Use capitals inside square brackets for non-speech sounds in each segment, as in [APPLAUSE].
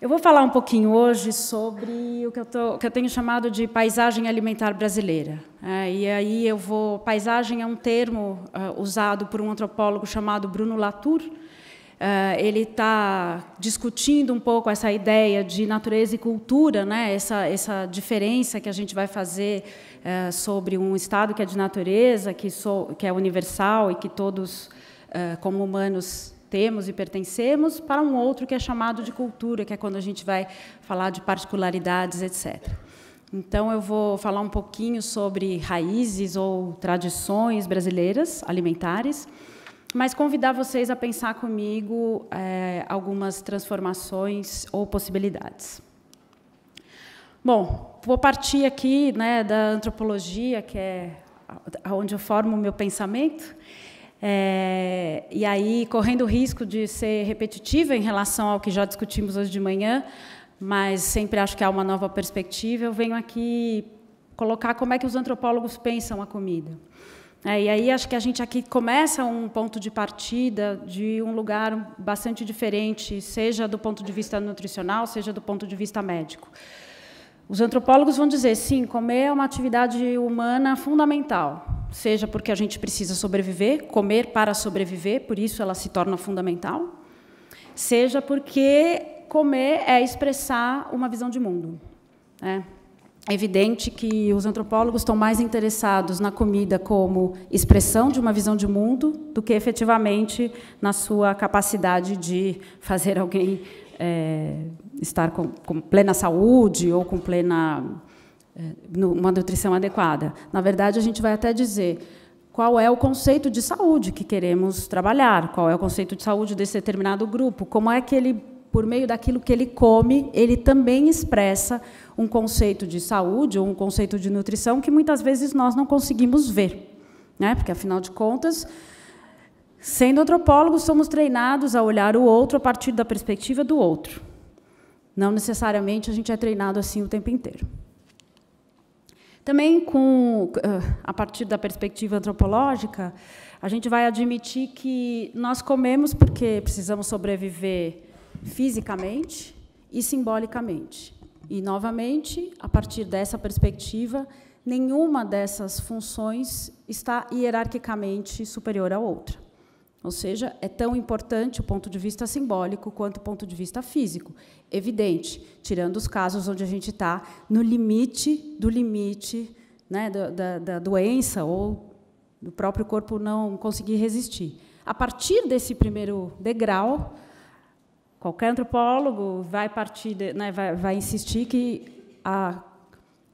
Eu vou falar um pouquinho hoje sobre o que eu, tô, que eu tenho chamado de paisagem alimentar brasileira. É, e aí eu vou. Paisagem é um termo uh, usado por um antropólogo chamado Bruno Latour. Uh, ele está discutindo um pouco essa ideia de natureza e cultura, né? essa, essa diferença que a gente vai fazer uh, sobre um estado que é de natureza, que, que é universal e que todos, como humanos, temos e pertencemos, para um outro que é chamado de cultura, que é quando a gente vai falar de particularidades, etc. Então, eu vou falar um pouquinho sobre raízes ou tradições brasileiras alimentares, mas convidar vocês a pensar comigo é, algumas transformações ou possibilidades. Bom, vou partir aqui né, da antropologia, que é onde eu formo o meu pensamento, é, e aí, correndo o risco de ser repetitiva em relação ao que já discutimos hoje de manhã, mas sempre acho que há uma nova perspectiva, eu venho aqui colocar como é que os antropólogos pensam a comida. É, e aí acho que a gente aqui começa um ponto de partida de um lugar bastante diferente, seja do ponto de vista nutricional, seja do ponto de vista médico. Os antropólogos vão dizer, sim, comer é uma atividade humana fundamental, seja porque a gente precisa sobreviver, comer para sobreviver, por isso ela se torna fundamental, seja porque comer é expressar uma visão de mundo. Né? É evidente que os antropólogos estão mais interessados na comida como expressão de uma visão de mundo do que efetivamente na sua capacidade de fazer alguém é, estar com, com, plena saúde ou com plena é, uma nutrição adequada. Na verdade, a gente vai até dizer qual é o conceito de saúde que queremos trabalhar, qual é o conceito de saúde desse determinado grupo, como é que ele por meio daquilo que ele come, ele também expressa um conceito de saúde ou um conceito de nutrição que muitas vezes nós não conseguimos ver, né? Porque afinal de contas, Sendo antropólogos, somos treinados a olhar o outro a partir da perspectiva do outro. Não necessariamente a gente é treinado assim o tempo inteiro. Também, com, ah, a partir da perspectiva antropológica, a gente vai admitir que nós comemos porque precisamos sobreviver fisicamente e simbolicamente. E, novamente, a partir dessa perspectiva, nenhuma dessas funções está hierarquicamente superior à outra. Ou seja, é tão importante o ponto de vista simbólico quanto o ponto de vista físico. Evidente, tirando os casos onde a gente está no limite do limite né, da, da, da doença ou do próprio corpo não conseguir resistir. A partir desse primeiro degrau, qualquer antropólogo vai partir, de, né, vai, vai insistir que a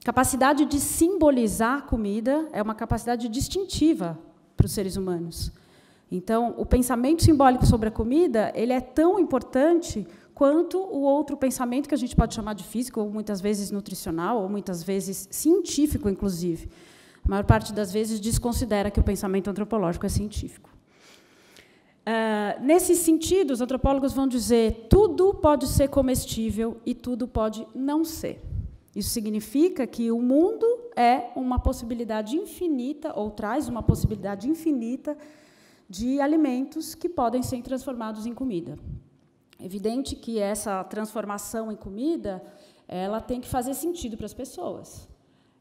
capacidade de simbolizar a comida é uma capacidade distintiva para os seres humanos. Então, o pensamento simbólico sobre a comida ele é tão importante quanto o outro pensamento que a gente pode chamar de físico, ou muitas vezes nutricional, ou muitas vezes científico, inclusive. A maior parte das vezes desconsidera que o pensamento antropológico é científico. Uh, ah, nesse sentido, os antropólogos vão dizer tudo pode ser comestível e tudo pode não ser. Isso significa que o mundo é uma possibilidade infinita, ou traz uma possibilidade infinita de alimentos que podem ser transformados em comida. Evidente que essa transformação em comida, ela tem que fazer sentido para as pessoas.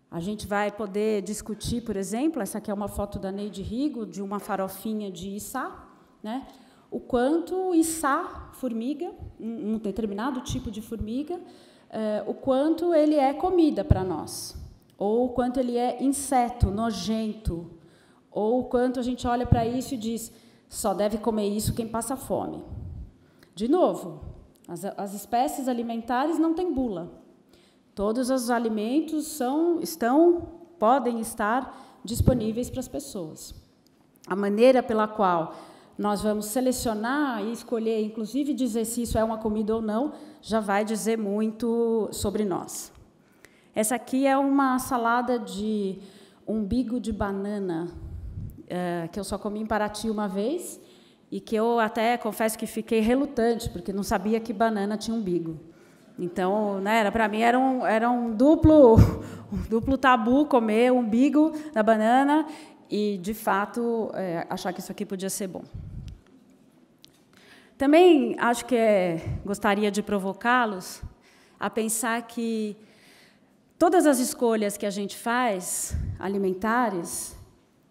A gente vai poder discutir, por exemplo, essa aqui é uma foto da Neide Rigo de uma farofinha de içá, né? O quanto içá, formiga, um determinado tipo de formiga, eh, o quanto ele é comida para nós, ou o quanto ele é inseto, nojento, ou o quanto a gente olha para isso e diz: só deve comer isso quem passa fome. De novo, as, as espécies alimentares não têm bula. Todos os alimentos são, estão, podem estar disponíveis para as pessoas. A maneira pela qual nós vamos selecionar e escolher, inclusive dizer se isso é uma comida ou não, já vai dizer muito sobre nós. Essa aqui é uma salada de umbigo de banana eh, que eu só comi em Paraty uma vez e que eu até confesso que fiquei relutante, porque não sabia que banana tinha umbigo. Então, né, era para mim era um, era um duplo [LAUGHS] um duplo tabu comer umbigo da banana e de fato é, achar que isso aqui podia ser bom. Também acho que é, gostaria de provocá-los a pensar que todas as escolhas que a gente faz alimentares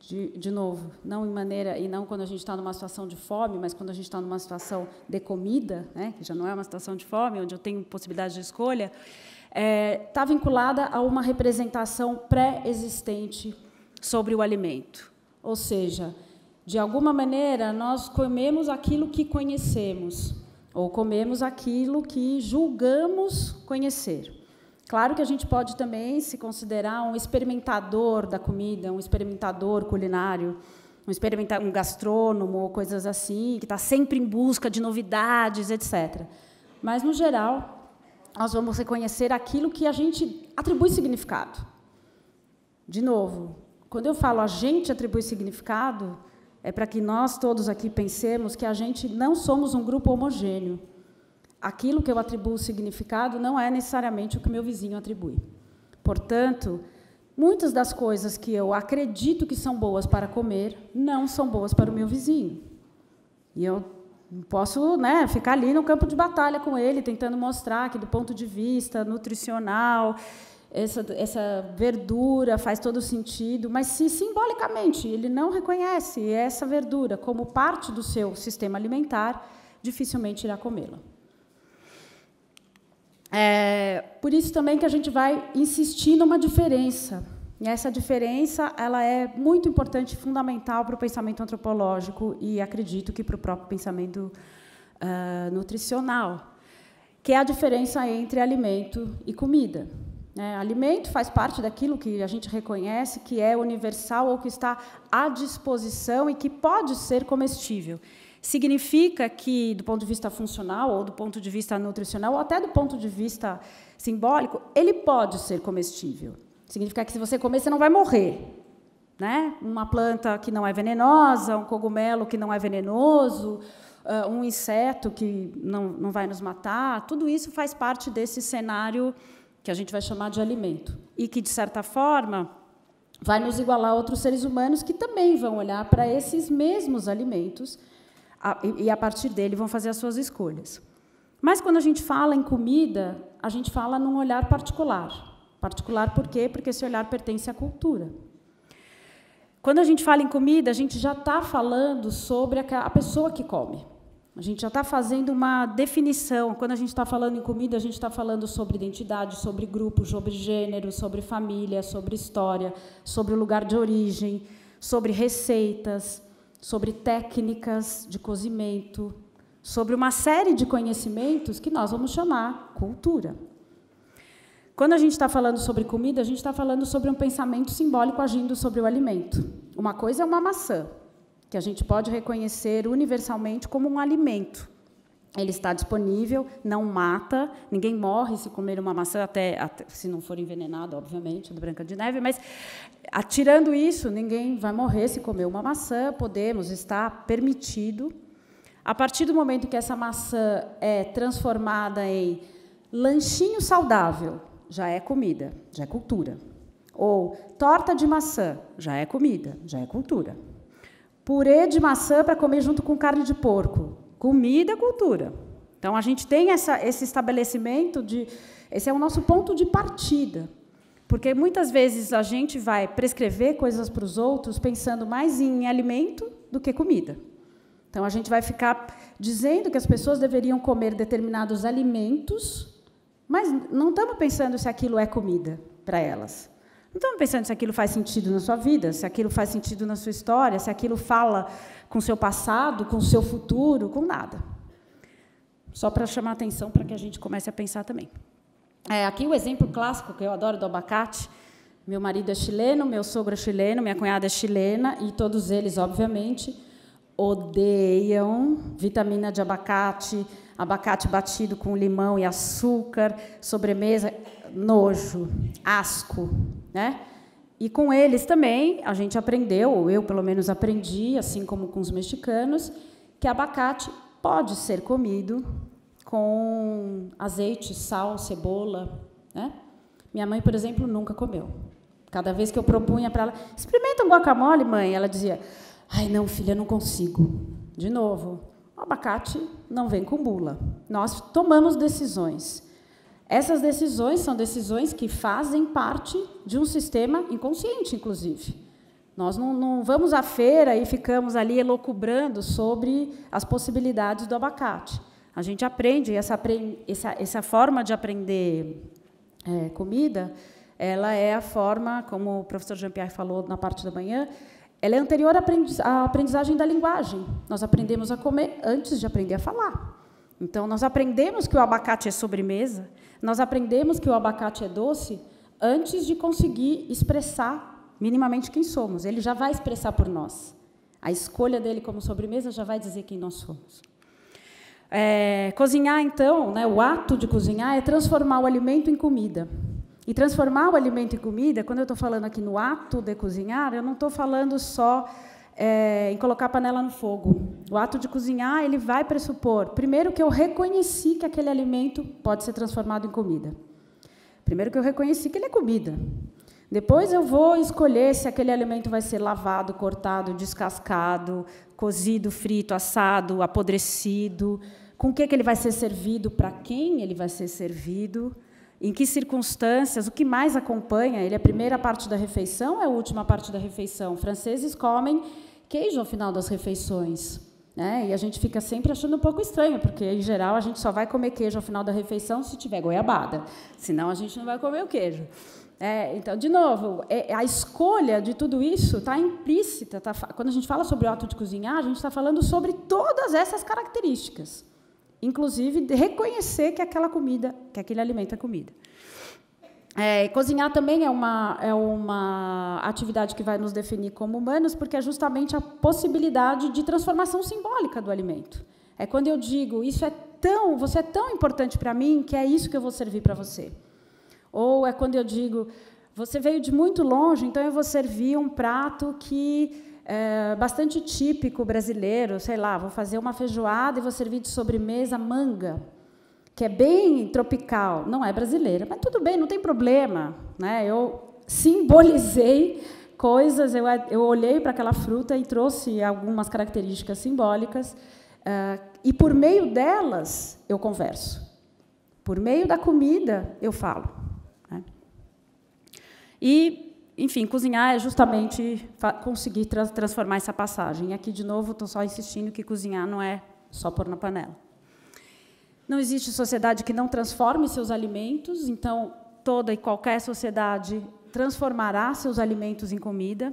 de, de novo, não em maneira e não quando a gente está numa situação de fome, mas quando a gente está numa situação de comida, né, que já não é uma situação de fome, onde eu tenho possibilidade de escolha, está é, tá vinculada a uma representação pré-existente sobre o alimento. Ou seja, de alguma maneira nós comemos aquilo que conhecemos ou comemos aquilo que julgamos conhecer. Claro que a gente pode também se considerar um experimentador da comida, um experimentador culinário, um, experimenta um gastrônomo, coisas assim, que está sempre em busca de novidades, etc. Mas, no geral, nós vamos reconhecer aquilo que a gente atribui significado. De novo, quando eu falo a gente atribui significado, é para que nós todos aqui pensemos que a gente não somos um grupo homogêneo aquilo que eu atribuo significado não é necessariamente o que meu vizinho atribui. Portanto, muitas das coisas que eu acredito que são boas para comer não são boas para o meu vizinho. E eu posso né, ficar ali no campo de batalha com ele, tentando mostrar que, do ponto de vista nutricional, essa, essa verdura faz todo sentido, mas se simbolicamente ele não reconhece essa verdura como parte do seu sistema alimentar, dificilmente irá comê-la. É, por isso também que a gente vai insistir numa diferença. E essa diferença ela é muito importante, fundamental para o pensamento antropológico e acredito que para o próprio pensamento uh, nutricional, que é a diferença entre alimento e comida. É, alimento faz parte daquilo que a gente reconhece que é universal ou que está à disposição e que pode ser comestível significa que, do ponto de vista funcional, ou do ponto de vista nutricional, ou até do ponto de vista simbólico, ele pode ser comestível. Significa que se você comer, você não vai morrer. Né? Uma planta que não é venenosa, um cogumelo que não é venenoso, ah, um inseto que não, não vai nos matar, tudo isso faz parte desse cenário que a gente vai chamar de alimento. E que, de certa forma, vai nos igualar a outros seres humanos que também vão olhar para esses mesmos alimentos e a partir dele vão fazer as suas escolhas. Mas quando a gente fala em comida, a gente fala num olhar particular. Particular por quê? Porque esse olhar pertence à cultura. Quando a gente fala em comida, a gente já está falando sobre a pessoa que come. A gente já está fazendo uma definição. Quando a gente está falando em comida, a gente está falando sobre identidade, sobre grupo, sobre gênero, sobre família, sobre história, sobre o lugar de origem, sobre receitas, sobre técnicas de cozimento, sobre uma série de conhecimentos que nós vamos chamar cultura. Quando a gente está falando sobre comida, a gente está falando sobre um pensamento simbólico agindo sobre o alimento. Uma coisa é uma maçã, que a gente pode reconhecer universalmente como um alimento. Ele está disponível, não mata, ninguém morre se comer uma maçã, até, até se não for envenenado, obviamente, do Branca de Neve, mas Atirando isso, ninguém vai morrer se comer uma maçã, podemos, está permitido. A partir do momento que essa maçã é transformada em lanchinho saudável, já é comida, já é cultura. Ou torta de maçã, já é comida, já é cultura. Purê de maçã para comer junto com carne de porco, comida, cultura. Então a gente tem essa, esse estabelecimento de. Esse é o nosso ponto de partida. Porque muitas vezes a gente vai prescrever coisas para os outros pensando mais em alimento do que comida. Então a gente vai ficar dizendo que as pessoas deveriam comer determinados alimentos, mas não estamos pensando se aquilo é comida para elas. Não estamos pensando se aquilo faz sentido na sua vida, se aquilo faz sentido na sua história, se aquilo fala com o seu passado, com o seu futuro, com nada. Só para chamar atenção para que a gente comece a pensar também. É, aqui o exemplo clássico que eu adoro do abacate. Meu marido é chileno, meu sogro é chileno, minha cunhada é chilena e todos eles, obviamente, odeiam vitamina de abacate, abacate batido com limão e açúcar, sobremesa, nojo, asco, né? E com eles também a gente aprendeu, ou eu pelo menos aprendi, assim como com os mexicanos, que abacate pode ser comido com azeite, sal, cebola. Né? Minha mãe, por exemplo, nunca comeu. Cada vez que eu propunha para ela, experimenta um guacamole, mãe, ela dizia, ai não, filha, não consigo. De novo, o abacate não vem com bula. Nós tomamos decisões. Essas decisões são decisões que fazem parte de um sistema inconsciente, inclusive. Nós não, não vamos à feira e ficamos ali elocubrando sobre as possibilidades do abacate. A gente aprende, essa, essa, essa forma de aprender é, comida, ela é a forma, como o professor Jean-Pierre falou na parte da manhã, ela é anterior à aprendizagem da linguagem. Nós aprendemos a comer antes de aprender a falar. Então, nós aprendemos que o abacate é sobremesa, nós aprendemos que o abacate é doce antes de conseguir expressar minimamente quem somos. Ele já vai expressar por nós. A escolha dele como sobremesa já vai dizer quem nós somos. É, cozinhar, então, né, o ato de cozinhar é transformar o alimento em comida. E transformar o alimento em comida, quando eu estou falando aqui no ato de cozinhar, eu não estou falando só é, em colocar a panela no fogo. O ato de cozinhar ele vai pressupor, primeiro, que eu reconheci que aquele alimento pode ser transformado em comida. Primeiro que eu reconheci que ele é comida. Depois eu vou escolher se aquele alimento vai ser lavado, cortado, descascado, cozido, frito, assado, apodrecido com o que, é que ele vai ser servido, para quem ele vai ser servido, em que circunstâncias, o que mais acompanha ele. A primeira parte da refeição é a última parte da refeição. Franceses comem queijo ao final das refeições. Né? E a gente fica sempre achando um pouco estranho, porque, em geral, a gente só vai comer queijo ao final da refeição se tiver goiabada. Senão, a gente não vai comer o queijo. É, então, de novo, é, a escolha de tudo isso está implícita. Tá, quando a gente fala sobre o ato de cozinhar, a gente está falando sobre todas essas características. Inclusive, reconhecer que aquela comida, que aquele alimento é comida. É, cozinhar também é uma, é uma atividade que vai nos definir como humanos, porque é justamente a possibilidade de transformação simbólica do alimento. É quando eu digo, isso é tão, você é tão importante para mim que é isso que eu vou servir para você. Ou é quando eu digo, você veio de muito longe, então eu vou servir um prato que é, bastante típico brasileiro, sei lá, vou fazer uma feijoada e vou servir de sobremesa manga, que é bem tropical, não é brasileira, mas tudo bem, não tem problema. Né? Eu simbolizei coisas, eu, eu olhei para aquela fruta e trouxe algumas características simbólicas, é, e por meio delas eu converso. Por meio da comida eu falo. Né? E enfim, cozinhar é justamente conseguir tra transformar essa passagem. E aqui, de novo, estou só insistindo que cozinhar não é só pôr na panela. Não existe sociedade que não transforme seus alimentos, então toda e qualquer sociedade transformará seus alimentos em comida,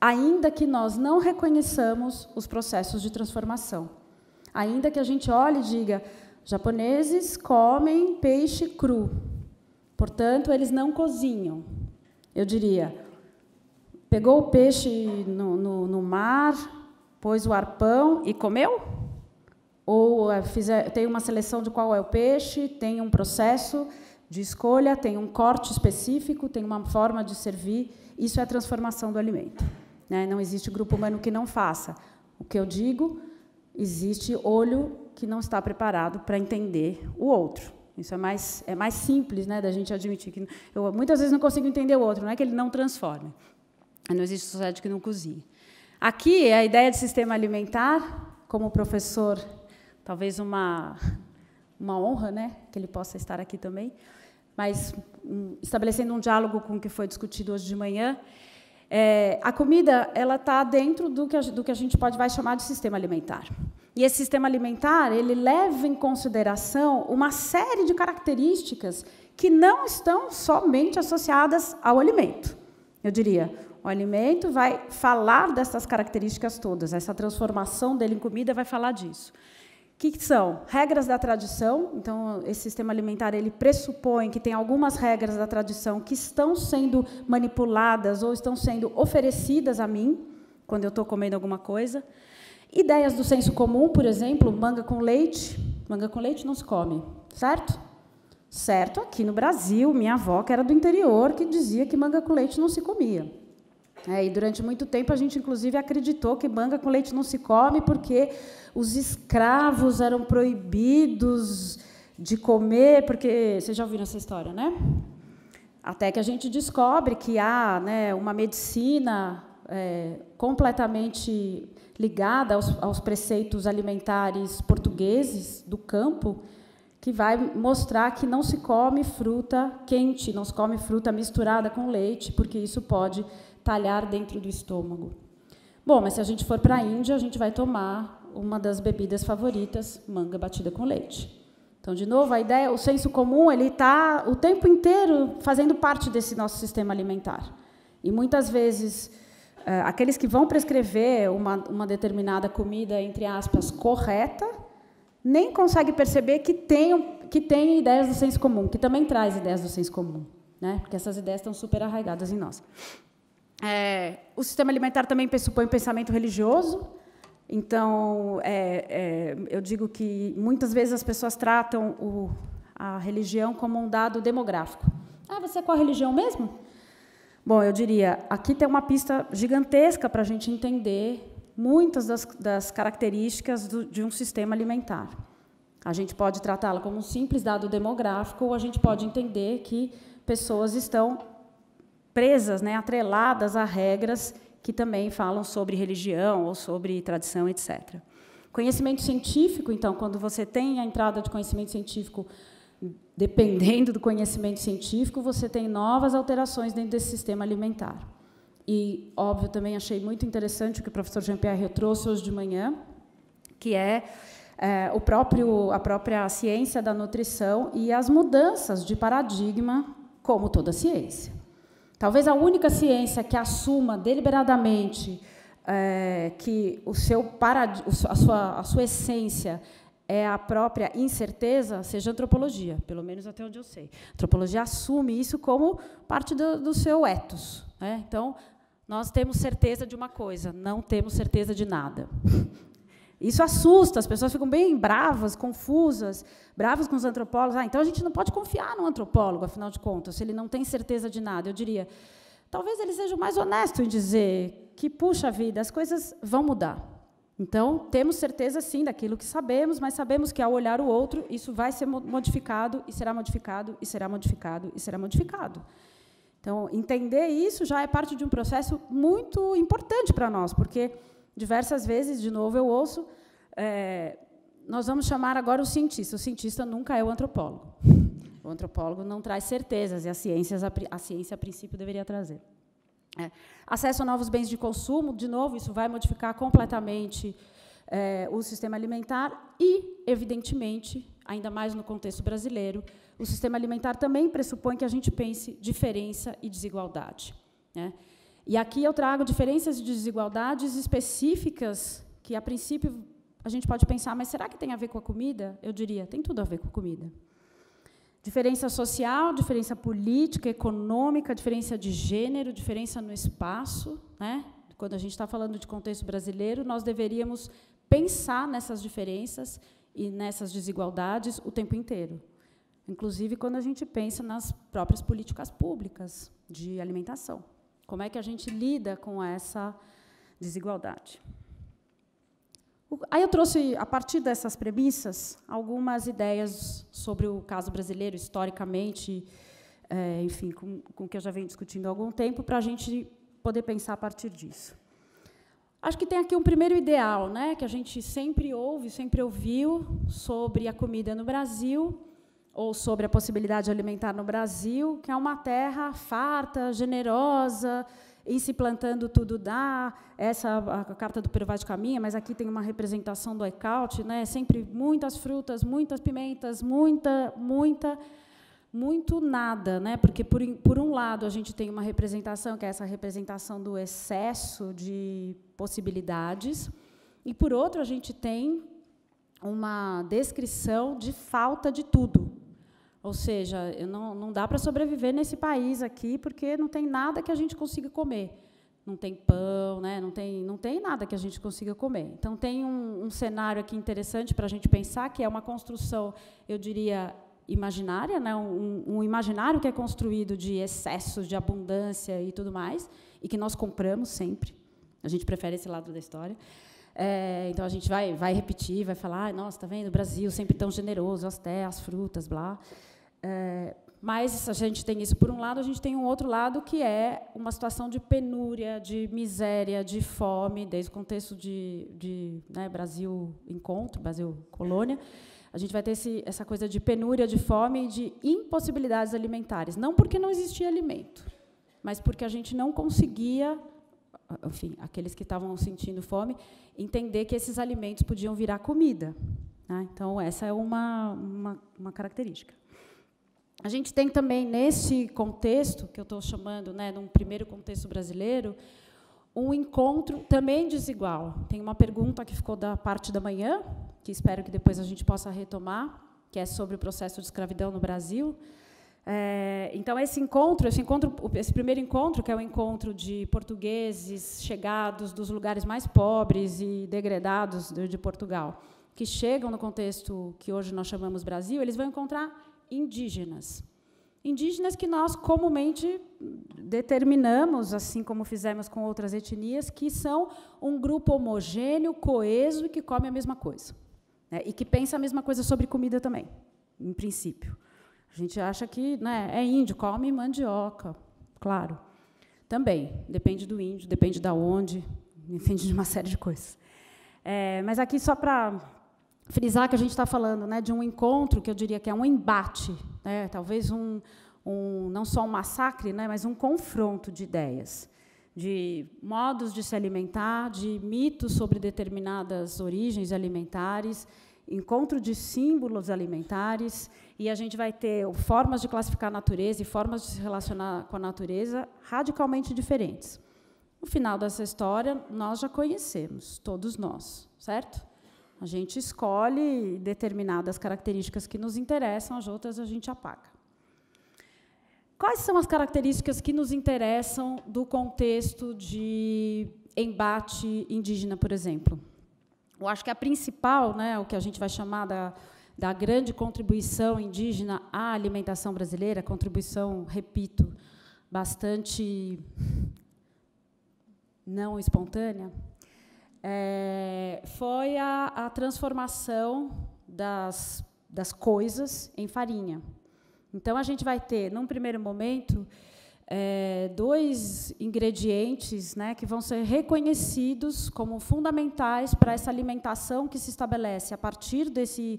ainda que nós não reconheçamos os processos de transformação. Ainda que a gente olhe e diga: japoneses comem peixe cru, portanto, eles não cozinham eu diria, pegou o peixe no, no, no mar, pôs o arpão e comeu? Ou eh, tem uma seleção de qual é o peixe, tem um processo de escolha, tem um corte específico, tem uma forma de servir. Isso é a transformação do alimento. Né? Não existe grupo humano que não faça. O que eu digo, existe olho que não está preparado para entender o outro. Isso é mais, é mais simples né, da gente admitir. que Eu muitas vezes não consigo entender o outro, não é que ele não transforme. Não existe sociedade que não cozinhe. Aqui, a ideia de sistema alimentar, como professor, talvez uma, uma honra né, que ele possa estar aqui também, mas um, estabelecendo um diálogo com o que foi discutido hoje de manhã, é, a comida ela está dentro do que, a, do que a gente pode vai chamar de sistema alimentar. E esse sistema alimentar, ele leva em consideração uma série de características que não estão somente associadas ao alimento. Eu diria, o alimento vai falar dessas características todas, essa transformação dele em comida vai falar disso. O que são? Regras da tradição. Então, esse sistema alimentar ele pressupõe que tem algumas regras da tradição que estão sendo manipuladas ou estão sendo oferecidas a mim quando eu estou comendo alguma coisa. Ideias do senso comum, por exemplo, manga com leite. Manga com leite não se come, certo? Certo, aqui no Brasil, minha avó, que era do interior, que dizia que manga com leite não se comia. É, e durante muito tempo a gente, inclusive, acreditou que manga com leite não se come porque os escravos eram proibidos de comer, porque vocês já ouviram essa história, né? Até que a gente descobre que há né, uma medicina é, completamente ligada aos, aos preceitos alimentares portugueses do campo, que vai mostrar que não se come fruta quente, não se come fruta misturada com leite, porque isso pode talhar dentro do estômago. Bom, mas se a gente for para a Índia, a gente vai tomar uma das bebidas favoritas, manga batida com leite. Então, de novo, a ideia, o senso comum, ele está o tempo inteiro fazendo parte desse nosso sistema alimentar. E muitas vezes eh, aqueles que vão prescrever uma, uma determinada comida, entre aspas, correta, nem consegue perceber que tem, que tem ideias do senso comum, que também traz ideias do senso comum, né? porque essas ideias estão super arraigadas em nós. É, o sistema alimentar também pressupõe pensamento religioso, então é, é, eu digo que muitas vezes as pessoas tratam o, a religião como um dado demográfico. Ah, você é qual religião mesmo? Bom, eu diria, aqui tem uma pista gigantesca para a gente entender muitas das, das características do, de um sistema alimentar. A gente pode tratá-la como um simples dado demográfico, ou a gente pode entender que pessoas estão presas, né, atreladas a regras que também falam sobre religião ou sobre tradição, etc. Conhecimento científico, então, quando você tem a entrada de conhecimento científico dependendo do conhecimento científico, você tem novas alterações dentro desse sistema alimentar. E, óbvio, também achei muito interessante o que o professor Jean-Pierre trouxe hoje de manhã, que é, é, o próprio, a própria ciência da nutrição e as mudanças de paradigma, como toda ciência. Talvez a única ciência que assuma deliberadamente é, que o seu parad... a, sua, a sua essência é a própria incerteza, seja antropologia, pelo menos até onde eu sei. A antropologia assume isso como parte do, do seu ethos. Né? Então, nós temos certeza de uma coisa, não temos certeza de nada. Isso assusta, as pessoas ficam bem bravas, confusas, bravas com os antropólogos. Ah, então a gente não pode confiar no antropólogo, afinal de contas, se ele não tem certeza de nada. Eu diria, talvez ele seja mais honesto em dizer que, puxa vida, as coisas vão mudar. Então, temos certeza sim daquilo que sabemos, mas sabemos que ao olhar o outro, isso vai ser modificado e será modificado e será modificado e será modificado. Então, entender isso já é parte de um processo muito importante para nós, porque diversas vezes, de novo, eu ouço, é, nós vamos chamar agora o cientista. O cientista nunca é o antropólogo. [LAUGHS] O antropólogo não traz certezas, e a, ciências, a ciência, a princípio, deveria trazer. É, acesso a novos bens de consumo, de novo, isso vai modificar completamente é, o sistema alimentar e, evidentemente, ainda mais no contexto brasileiro, o sistema alimentar também pressupõe que a gente pense diferença e desigualdade. Né? E aqui eu trago diferenças e desigualdades específicas que, a princípio, a gente pode pensar, mas será que tem a ver com a comida? Eu diria, tem tudo a ver com a comida. Diferença social, diferença política, econômica, diferença de gênero, diferença no espaço. Né? Quando a gente está falando de contexto brasileiro, nós deveríamos pensar nessas diferenças e nessas desigualdades o tempo inteiro. Inclusive quando a gente pensa nas próprias políticas públicas de alimentação. Como é que a gente lida com essa desigualdade? Aí eu trouxe, a partir dessas premissas, algumas ideias sobre o caso brasileiro, historicamente, é, enfim, com, com o que eu já venho discutindo há algum tempo, para a gente poder pensar a partir disso. Acho que tem aqui um primeiro ideal, né, que a gente sempre ouve, sempre ouviu sobre a comida no Brasil, ou sobre a possibilidade de alimentar no Brasil, que é uma terra farta, generosa, em se plantando tudo dá, essa a, a carta do Peru de caminha, mas aqui tem uma representação do ecaute, né? Sempre muitas frutas, muitas pimentas, muita, muita muito nada, né? Porque por, por um lado a gente tem uma representação que é essa representação do excesso de possibilidades, e por outro a gente tem uma descrição de falta de tudo, ou seja, não, não dá para sobreviver nesse país aqui, porque não tem nada que a gente consiga comer. Não tem pão, né? não, tem, não tem nada que a gente consiga comer. Então, tem um, um cenário aqui interessante para a gente pensar, que é uma construção, eu diria, imaginária, né? Um, um, imaginário que é construído de excessos, de abundância e tudo mais, e que nós compramos sempre. A gente prefere esse lado da história. É, então a gente vai, vai repetir, vai falar, nossa, tá vendo? O Brasil sempre tão generoso, as terras, as frutas, blá. É, mas a gente tem isso por um lado, a gente tem um outro lado que é uma situação de penúria, de miséria, de fome, desde o contexto de, de né, Brasil encontro, Brasil colônia. A gente vai ter esse, essa coisa de penúria, de fome e de impossibilidades alimentares. Não porque não existia alimento, mas porque a gente não conseguia, enfim, aqueles que estavam sentindo fome, entender que esses alimentos podiam virar comida. Né? Então, essa é uma, uma, uma característica a gente tem também nesse contexto que eu estou chamando, né, num primeiro contexto brasileiro, um encontro também desigual. Tem uma pergunta que ficou da parte da manhã, que espero que depois a gente possa retomar, que é sobre o processo de escravidão no Brasil. É, então esse encontro, esse encontro, esse primeiro encontro, que é o um encontro de portugueses chegados dos lugares mais pobres e degradados de, de Portugal, que chegam no contexto que hoje nós chamamos Brasil, eles vão encontrar indígenas. Indígenas que nós comumente determinamos, assim como fizemos com outras etnias, que são um grupo homogêneo, coeso e que come a mesma coisa. Né? E que pensa a mesma coisa sobre comida também, em princípio. A gente acha que né, é índio, come mandioca, claro. Também, depende do índio, depende da de onde, [LAUGHS] depende de uma série de coisas. É, mas aqui só para frisar que a gente está falando né, de um encontro que eu diria que é um embate, né, talvez um, um, não só um massacre, né, mas um confronto de ideias, de modos de se alimentar, de mitos sobre determinadas origens alimentares, encontro de símbolos alimentares, e a gente vai ter formas de classificar a natureza e formas de se relacionar com a natureza radicalmente diferentes. O final dessa história nós já conhecemos, todos nós, certo? A gente escolhe determinadas características que nos interessam, as outras a gente apaga. Quais são as características que nos interessam do contexto de embate indígena, por exemplo? Eu acho que a principal, né, o que a gente vai chamar da, da grande contribuição indígena à alimentação brasileira, contribuição, repito, bastante não espontânea, é, foi a, a transformação das, das coisas em farinha. Então, a gente vai ter, num primeiro momento, é, dois ingredientes né, que vão ser reconhecidos como fundamentais para essa alimentação que se estabelece a partir desse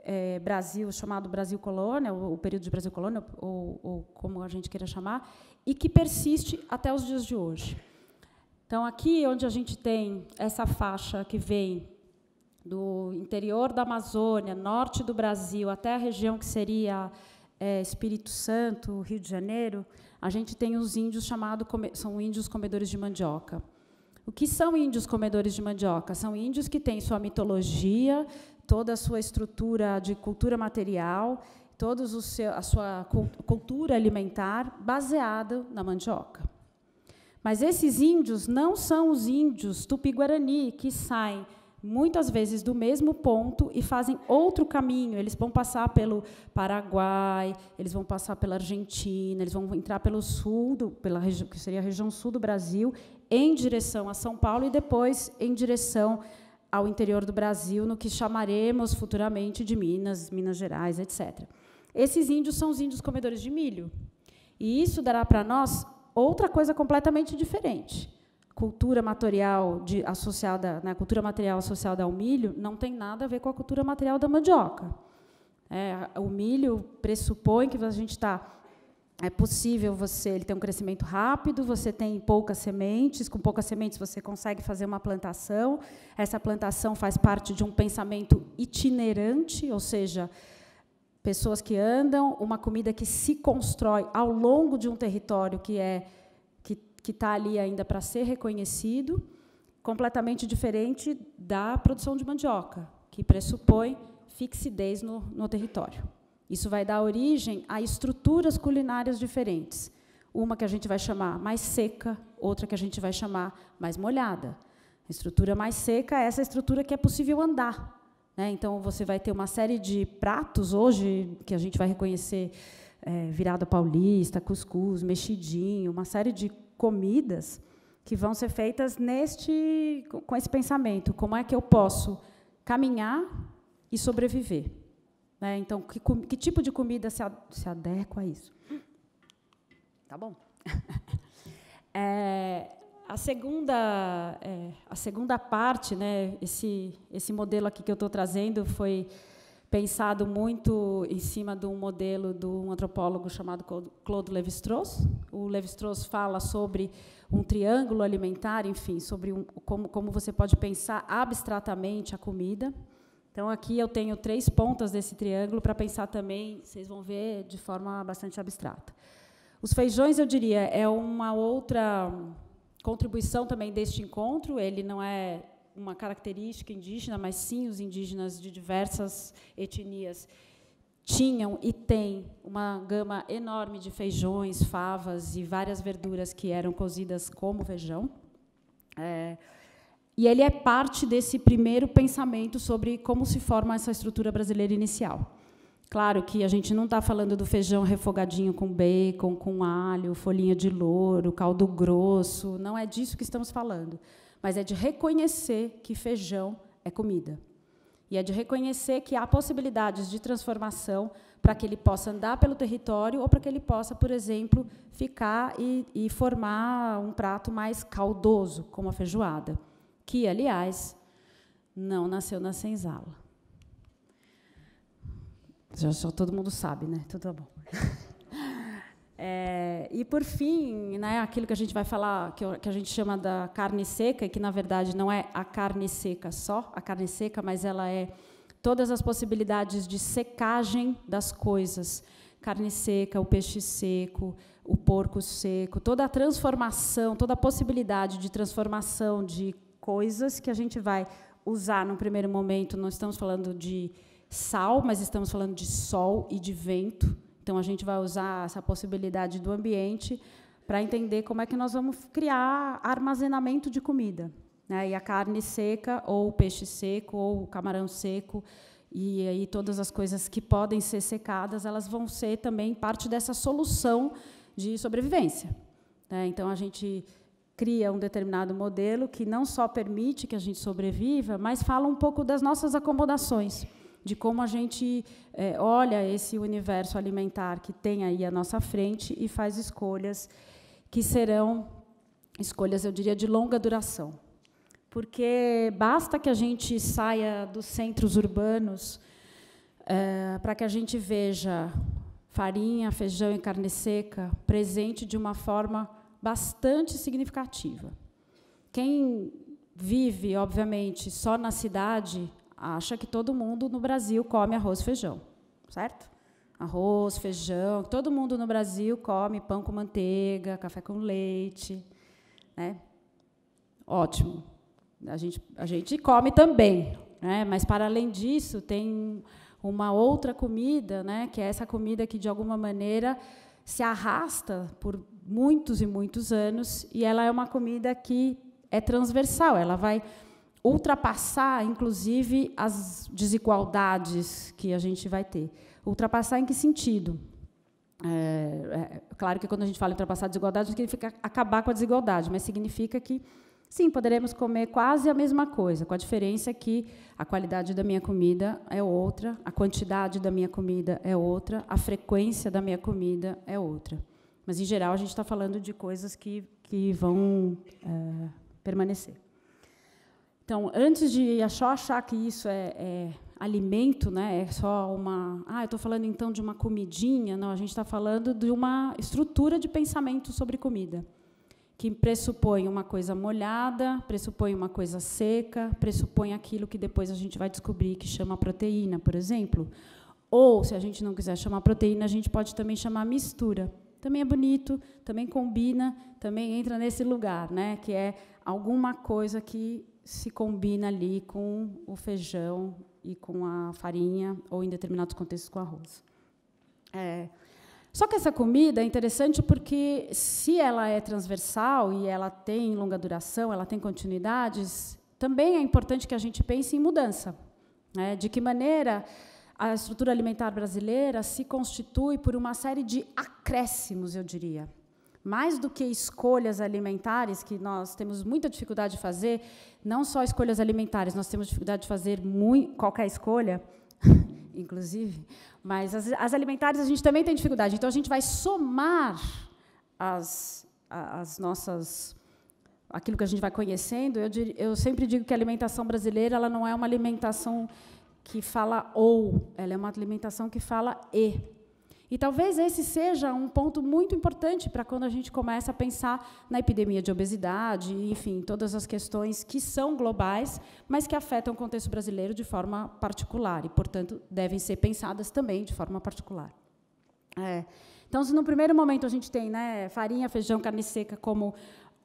é, Brasil chamado Brasil Colônia, o, o período de Brasil Colônia, ou, ou como a gente queira chamar, e que persiste até os dias de hoje. Então, aqui onde a gente tem essa faixa que vem do interior da Amazônia, norte do Brasil, até a região que seria é, Espírito Santo, Rio de Janeiro, a gente tem os índios chamados são índios comedores de mandioca. O que são índios comedores de mandioca? São índios que têm sua mitologia, toda a sua estrutura de cultura material, toda a sua cultura alimentar baseada na mandioca. Mas esses índios não são os índios tupi-guarani que saem muitas vezes do mesmo ponto e fazem outro caminho. Eles vão passar pelo Paraguai, eles vão passar pela Argentina, eles vão entrar pelo sul, do, pela que seria a região sul do Brasil, em direção a São Paulo e depois em direção ao interior do Brasil, no que chamaremos futuramente de Minas, Minas Gerais, etc. Esses índios são os índios comedores de milho. E isso dará para nós outra coisa completamente diferente. Cultura material de, associada, né, cultura material associada ao milho não tem nada a ver com a cultura material da mandioca. É, o milho pressupõe que a gente está é possível você, ele tem um crescimento rápido, você tem poucas sementes, com poucas sementes você consegue fazer uma plantação. Essa plantação faz parte de um pensamento itinerante, ou seja, pessoas que andam, uma comida que se constrói ao longo de um território que é que está ali ainda para ser reconhecido, completamente diferente da produção de mandioca, que pressupõe fixidez no, no território. Isso vai dar origem a estruturas culinárias diferentes. Uma que a gente vai chamar mais seca, outra que a gente vai chamar mais molhada. A estrutura mais seca é essa estrutura que é possível andar, né? Então, você vai ter uma série de pratos hoje que a gente vai reconhecer é, virada paulista, cuscuz, mexidinho, uma série de comidas que vão ser feitas neste com esse pensamento: como é que eu posso caminhar e sobreviver? Né? Então, que, que, tipo de comida se, ad, se adequa a isso? Tá bom. [LAUGHS] É, a segunda, é, a segunda parte, né, esse, esse modelo aqui que eu estou trazendo foi pensado muito em cima de um modelo de um antropólogo chamado Claude levi strauss O levi strauss fala sobre um triângulo alimentar, enfim, sobre um, como, como você pode pensar abstratamente a comida. Então, aqui eu tenho três pontas desse triângulo para pensar também, vocês vão ver, de forma bastante abstrata. Os feijões, eu diria, é uma outra contribuição também deste encontro, ele não é uma característica indígena, mas sim os indígenas de diversas etnias tinham e têm uma gama enorme de feijões, favas e várias verduras que eram cozidas como feijão. É, e ele é parte desse primeiro pensamento sobre como se forma essa estrutura brasileira inicial. Claro que a gente não está falando do feijão refogadinho com bacon, com alho, folhinha de louro, caldo grosso. Não é disso que estamos falando. Mas é de reconhecer que feijão é comida. E é de reconhecer que há possibilidades de transformação para que ele possa andar pelo território ou para que ele possa, por exemplo, ficar e, e formar um prato mais caldoso, como a feijoada, que, aliás, não nasceu na senzala. Já, já todo mundo sabe, né? Tudo então tá bom. [LAUGHS] É, e por fim, né, aquilo que a gente vai falar, que, que, a gente chama da carne seca, que na verdade não é a carne seca só, a carne seca, mas ela é todas as possibilidades de secagem das coisas. Carne seca, o peixe seco, o porco seco, toda a transformação, toda a possibilidade de transformação de coisas que a gente vai usar no primeiro momento. Não estamos falando de sal, mas estamos falando de sol e de vento. Então, a gente vai usar essa possibilidade do ambiente para entender como é que nós vamos criar armazenamento de comida. Né? E a carne seca, ou o peixe seco, ou o camarão seco, e aí todas as coisas que podem ser secadas, elas vão ser também parte dessa solução de sobrevivência. Né? Então, a gente cria um determinado modelo que não só permite que a gente sobreviva, mas fala um pouco das nossas acomodações de como a gente é, olha esse universo alimentar que tem aí à nossa frente e faz escolhas que serão escolhas, eu diria, de longa duração. Porque basta que a gente saia dos centros urbanos é, para que a gente veja farinha, feijão e carne seca presente de uma forma bastante significativa. Quem vive, obviamente, só na cidade acha que todo mundo no Brasil come arroz e feijão, certo? Arroz, feijão, todo mundo no Brasil come pão com manteiga, café com leite, né? Ótimo. A gente, a gente come também, né? Mas para além disso tem uma outra comida, né? Que é essa comida que de alguma maneira se arrasta por muitos e muitos anos e ela é uma comida que é transversal, ela vai ultrapassar, inclusive, as desigualdades que a gente vai ter. Ultrapassar em que sentido? É, é, claro que quando a gente fala ultrapassar a desigualdade, significa acabar com a desigualdade, mas significa que, sim, poderemos comer quase a mesma coisa, com a diferença que a qualidade da minha comida é outra, a quantidade da minha comida é outra, a frequência da minha comida é outra. Mas, em geral, a gente está falando de coisas que, que vão é, permanecer. Então, antes de só achar que isso é, é alimento, né, é só uma. Ah, eu estou falando então de uma comidinha. Não, a gente está falando de uma estrutura de pensamento sobre comida, que pressupõe uma coisa molhada, pressupõe uma coisa seca, pressupõe aquilo que depois a gente vai descobrir que chama proteína, por exemplo. Ou, se a gente não quiser chamar proteína, a gente pode também chamar mistura também é bonito, também combina, também entra nesse lugar, né? Que é alguma coisa que se combina ali com o feijão e com a farinha, ou em determinados contextos com arroz. É. Só que essa comida é interessante porque, se ela é transversal e ela tem longa duração, ela tem continuidades, também é importante que a gente pense em mudança. Né? De que maneira a estrutura alimentar brasileira se constitui por uma série de acréscimos, eu diria mais do que escolhas alimentares, que nós temos muita dificuldade de fazer, não só escolhas alimentares, nós temos dificuldade de fazer muito, qualquer escolha, [LAUGHS] inclusive, mas as, as, alimentares a gente também tem dificuldade. Então, a gente vai somar as, as nossas aquilo que a gente vai conhecendo, eu, dir, eu sempre digo que a alimentação brasileira ela não é uma alimentação que fala ou, ela é uma alimentação que fala e. E talvez esse seja um ponto muito importante para quando a gente começa a pensar na epidemia de obesidade, enfim, todas as questões que são globais, mas que afetam o contexto brasileiro de forma particular e, portanto, devem ser pensadas também de forma particular. É. Então, se no primeiro momento a gente tem né, farinha, feijão, carne seca como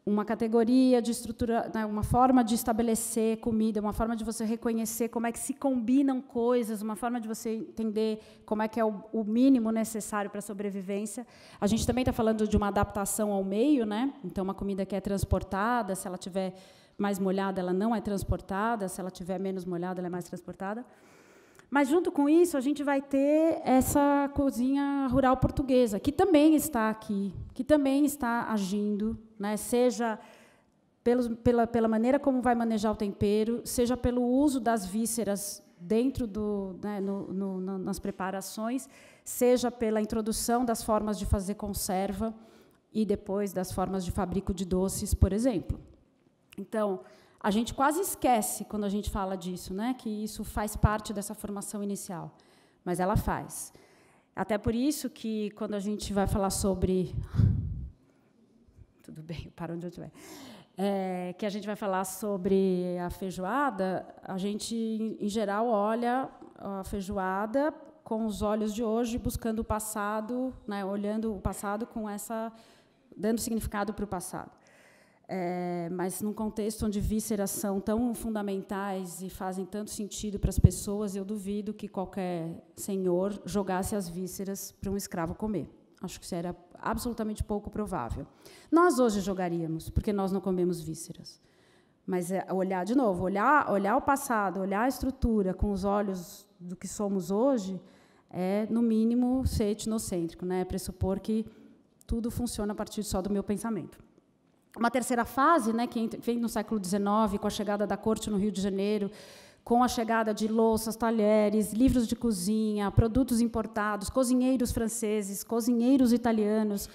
uma categoria de estrutura, né, uma forma de estabelecer comida, uma forma de você reconhecer como é que se combinam coisas, uma forma de você entender como é que é o, mínimo necessário para a sobrevivência. A gente também está falando de uma adaptação ao meio, né? Então, uma comida que é transportada, se ela tiver mais molhada, ela não é transportada, se ela tiver menos molhada, ela é mais transportada. Mas, junto com isso, a gente vai ter essa cozinha rural portuguesa, que também está aqui, que também está agindo né? seja pelo, pela, pela maneira como vai manejar o tempero, seja pelo uso das vísceras dentro do, né, no, no, nas preparações, seja pela introdução das formas de fazer conserva e depois das formas de fabrico de doces, por exemplo. Então, a gente quase esquece quando a gente fala disso, né, que isso faz parte dessa formação inicial, mas ela faz. Até por isso que quando a gente vai falar sobre tudo bem, [LAUGHS] para onde eu estiver. É, que a gente vai falar sobre a feijoada, a gente, em geral, olha a feijoada com os olhos de hoje, buscando o passado, né, olhando o passado com essa. dando significado para o passado. É, mas num contexto onde vísceras são tão fundamentais e fazem tanto sentido para as pessoas, eu duvido que qualquer senhor jogasse as vísceras para um escravo comer. Acho que isso era absolutamente pouco provável. Nós hoje jogaríamos, porque nós não comemos vísceras. Mas é olhar de novo, olhar, olhar o passado, olhar a estrutura com os olhos do que somos hoje, é, no mínimo, ser etnocêntrico, né? pressupor que tudo funciona a partir só do meu pensamento. Uma terceira fase, né, que vem no século XIX, com a chegada da corte no Rio de Janeiro, com a chegada de louças, talheres, livros de cozinha, produtos importados, cozinheiros franceses, cozinheiros italianos,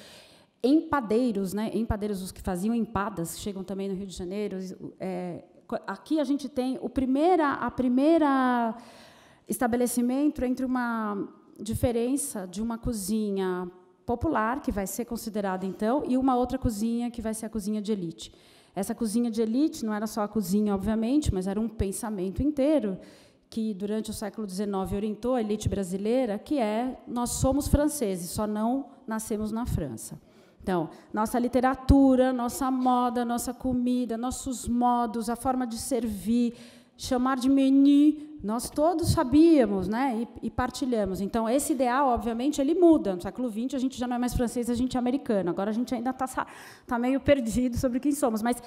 empadeiros, né? empadeiros, os que faziam empadas, chegam também no Rio de Janeiro. É, aqui a gente tem o primeira, a primeira estabelecimento entre uma diferença de uma cozinha popular, que vai ser considerada então, e uma outra cozinha que vai ser a cozinha de elite. Essa cozinha de elite não era só a cozinha, obviamente, mas era um pensamento inteiro que, durante o século XIX, orientou a elite brasileira, que é nós somos franceses, só não nascemos na França. Então, nossa literatura, nossa moda, nossa comida, nossos modos, a forma de servir, chamar de menu nós todos sabíamos né, e, e, partilhamos. Então, esse ideal, obviamente, ele muda. No século XX, a gente já não é mais francês, a gente é americano. Agora, a gente ainda está tá meio perdido sobre quem somos. Mas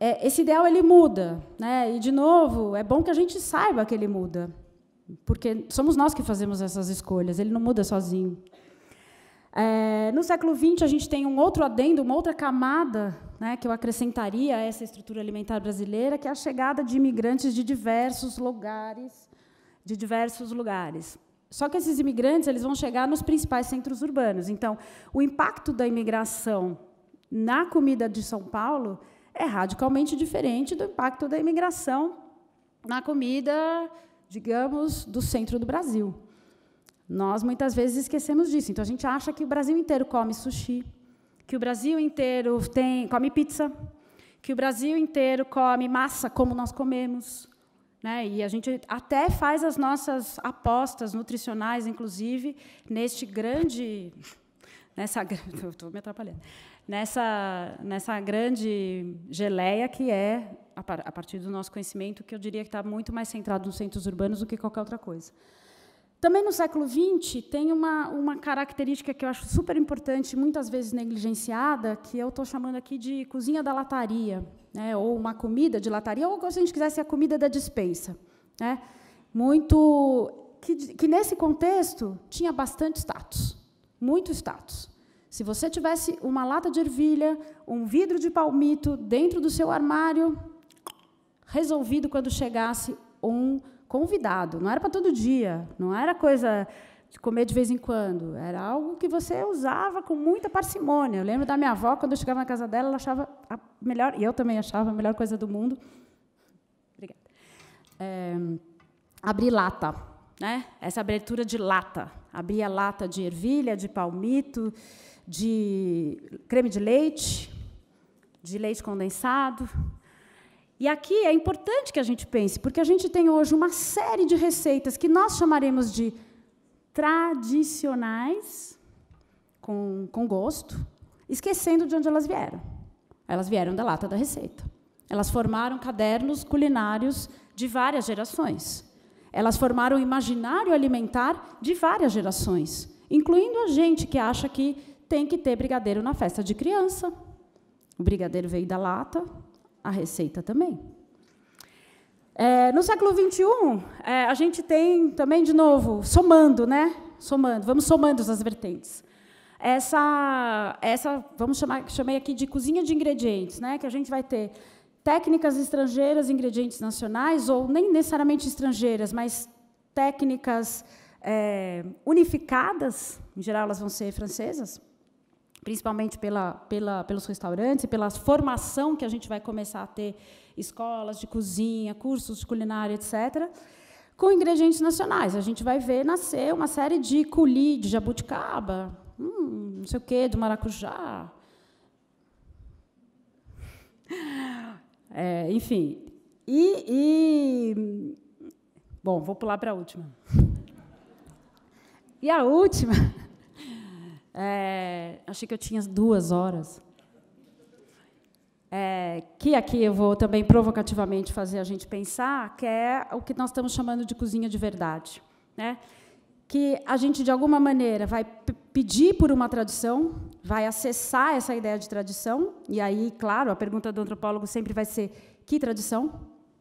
é, esse ideal, ele muda. Né? E, de novo, é bom que a gente saiba que ele muda. Porque somos nós que fazemos essas escolhas, ele não muda sozinho. É, no século XX, a gente tem um outro adendo, uma outra camada né, que eu acrescentaria a essa estrutura alimentar brasileira, que é a chegada de imigrantes de diversos lugares, de diversos lugares. Só que esses imigrantes eles vão chegar nos principais centros urbanos. Então, o impacto da imigração na comida de São Paulo é radicalmente diferente do impacto da imigração na comida, digamos, do centro do Brasil. Nós muitas vezes esquecemos disso. Então a gente acha que o Brasil inteiro come sushi, que o Brasil inteiro tem, come pizza, que o Brasil inteiro come massa como nós comemos. Né? E a gente até faz as nossas apostas nutricionais, inclusive, neste grande. Nessa, [LAUGHS] estou me atrapalhando. Nessa, nessa grande geleia que é, a partir do nosso conhecimento, que eu diria que está muito mais centrado nos centros urbanos do que qualquer outra coisa. Também no século XX tem uma, uma característica que eu acho super importante, muitas vezes negligenciada, que eu estou chamando aqui de cozinha da lataria, né? ou uma comida de lataria, ou se a gente quisesse a comida da dispensa. Né? Muito que, que nesse contexto tinha bastante status, muito status. Se você tivesse uma lata de ervilha, um vidro de palmito dentro do seu armário, resolvido quando chegasse um convidado. Não era para todo dia, não era coisa de comer de vez em quando. Era algo que você usava com muita parcimônia. Eu lembro da minha avó, quando eu chegava na casa dela, ela achava a melhor, e eu também achava a melhor coisa do mundo. Obrigada. É, abrir lata, né? Essa abertura de lata. Abria lata de ervilha, de palmito, de creme de leite, de leite condensado. E aqui é importante que a gente pense, porque a gente tem hoje uma série de receitas que nós chamaremos de tradicionais, com, com gosto, esquecendo de onde elas vieram. Elas vieram da lata da receita. Elas formaram cadernos culinários de várias gerações. Elas formaram o imaginário alimentar de várias gerações, incluindo a gente que acha que tem que ter brigadeiro na festa de criança. O brigadeiro veio da lata, a receita também. É, no século XXI, é, a gente tem também, de novo, somando, né? Somando, vamos somando as vertentes. Essa, essa vamos chamar, chamei aqui de cozinha de ingredientes, né? Que a gente vai ter técnicas estrangeiras, ingredientes nacionais, ou nem necessariamente estrangeiras, mas técnicas é, unificadas, em geral elas vão ser francesas, principalmente pela, pela, pelos restaurantes e pela formação que a gente vai começar a ter, escolas de cozinha, cursos de culinária, etc., com ingredientes nacionais. A gente vai ver nascer uma série de culi, de jabuticaba, hum, não sei o quê, do maracujá. [LAUGHS] É, enfim. E, e. Bom, vou pular para a última. [LAUGHS] E a última. É, achei que eu tinha duas horas. É, que aqui eu vou também provocativamente fazer a gente pensar, que é o que nós estamos chamando de cozinha de verdade. Né? Que a gente, de alguma maneira, vai pedir por uma tradição, vai acessar essa ideia de tradição, e aí, claro, a pergunta do antropólogo sempre vai ser: que tradição?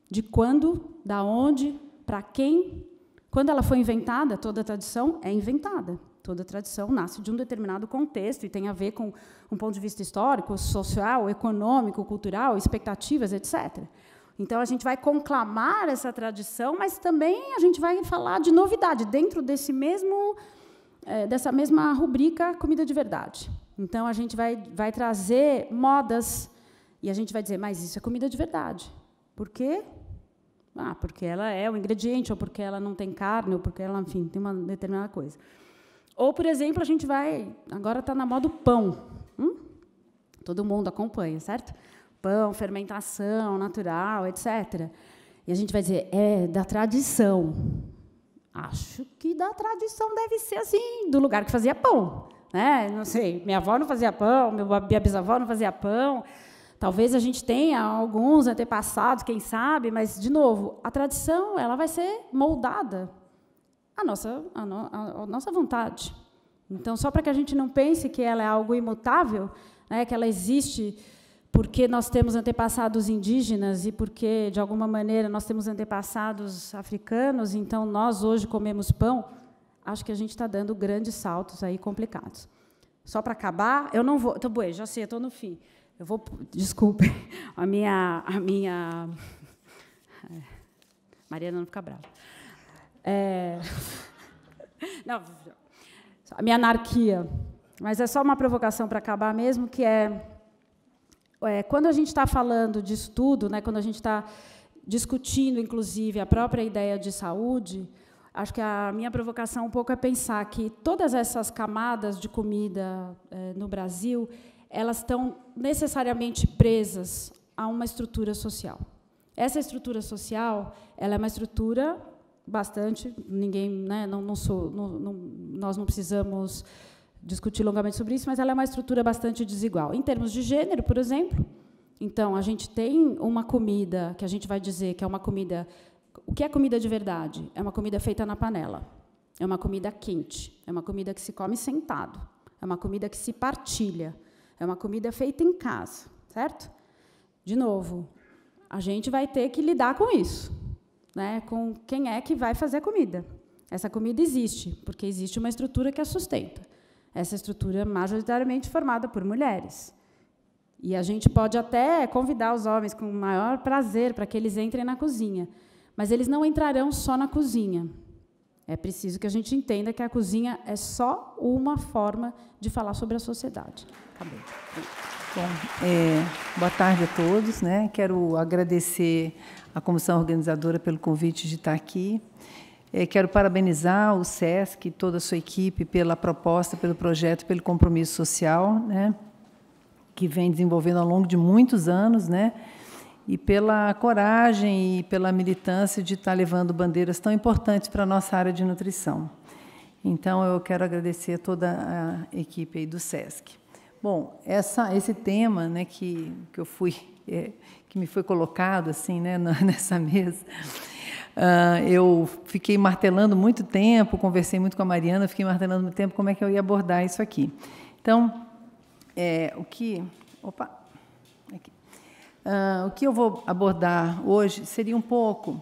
De quando? Da onde? Para quem? Quando ela foi inventada? Toda tradição é inventada. Toda tradição nasce de um determinado contexto e tem a ver com um ponto de vista histórico, social, econômico, cultural, expectativas, etc. Então a gente vai conclamar essa tradição, mas também a gente vai falar de novidade dentro desse mesmo é, dessa mesma rubrica comida de verdade. Então a gente vai, vai trazer modas e a gente vai dizer, mas isso é comida de verdade. Por quê? Ah, porque ela é o ingrediente, ou porque ela não tem carne, ou porque ela, enfim, tem uma determinada coisa. Ou, por exemplo, a gente vai. Agora está na moda o pão. Hum? Todo mundo acompanha, certo? Pão, fermentação, natural, etc. E a gente vai dizer, é da tradição. Acho que da tradição deve ser assim, do lugar que fazia pão. Né? Não sei, minha avó não fazia pão, minha bisavó não fazia pão. Talvez a gente tenha alguns antepassados, quem sabe, mas, de novo, a tradição ela vai ser moldada a nossa, no, nossa vontade. Então, só para que a gente não pense que ela é algo imutável, né, que ela existe porque nós temos antepassados indígenas e porque, de alguma maneira, nós temos antepassados africanos, então nós hoje comemos pão, acho que a gente está dando grandes saltos aí complicados. Só para acabar, eu não vou. Tô boi, já sei, estou no fim. Eu vou. Desculpe, [LAUGHS] a minha. A minha... [LAUGHS] É, Mariana não fica brava. É... [LAUGHS] Não, a minha anarquia. Mas é só uma provocação para acabar mesmo, que é, é quando a gente está falando de tudo, né, quando a gente está discutindo, inclusive, a própria ideia de saúde, acho que a minha provocação um pouco é pensar que todas essas camadas de comida é, no Brasil, elas estão necessariamente presas a uma estrutura social. Essa estrutura social, ela é uma estrutura bastante. Ninguém, né, não, não sou, não, não, nós não precisamos discutir longamente sobre isso, mas ela é uma estrutura bastante desigual. Em termos de gênero, por exemplo, então a gente tem uma comida que a gente vai dizer que é uma comida. O que é comida de verdade? É uma comida feita na panela. É uma comida quente. É uma comida que se come sentado. É uma comida que se partilha. É uma comida feita em casa, certo? De novo, a gente vai ter que lidar com isso né, com quem é que vai fazer a comida. Essa comida existe, porque existe uma estrutura que a sustenta. Essa estrutura é majoritariamente formada por mulheres. E a gente pode até convidar os homens com o maior prazer para que eles entrem na cozinha, mas eles não entrarão só na cozinha. É preciso que a gente entenda que a cozinha é só uma forma de falar sobre a sociedade. Acabou. Bom, é, boa tarde a todos. Né? Quero agradecer a comissão organizadora pelo convite de estar aqui. É, quero parabenizar o SESC e toda a sua equipe pela proposta, pelo projeto, pelo compromisso social, né, que vem desenvolvendo ao longo de muitos anos, né, e pela coragem e pela militância de estar levando bandeiras tão importantes para a nossa área de nutrição. Então, eu quero agradecer a toda a equipe do SESC. Bom, essa, esse tema né, que, que eu fui é, que me foi colocado assim, né, [LAUGHS] nessa mesa. Uh, eu fiquei martelando muito tempo, conversei muito com a Mariana, fiquei martelando muito tempo como é que eu ia abordar isso aqui. Então, é, o que, opa, uh, o que eu vou abordar hoje seria um pouco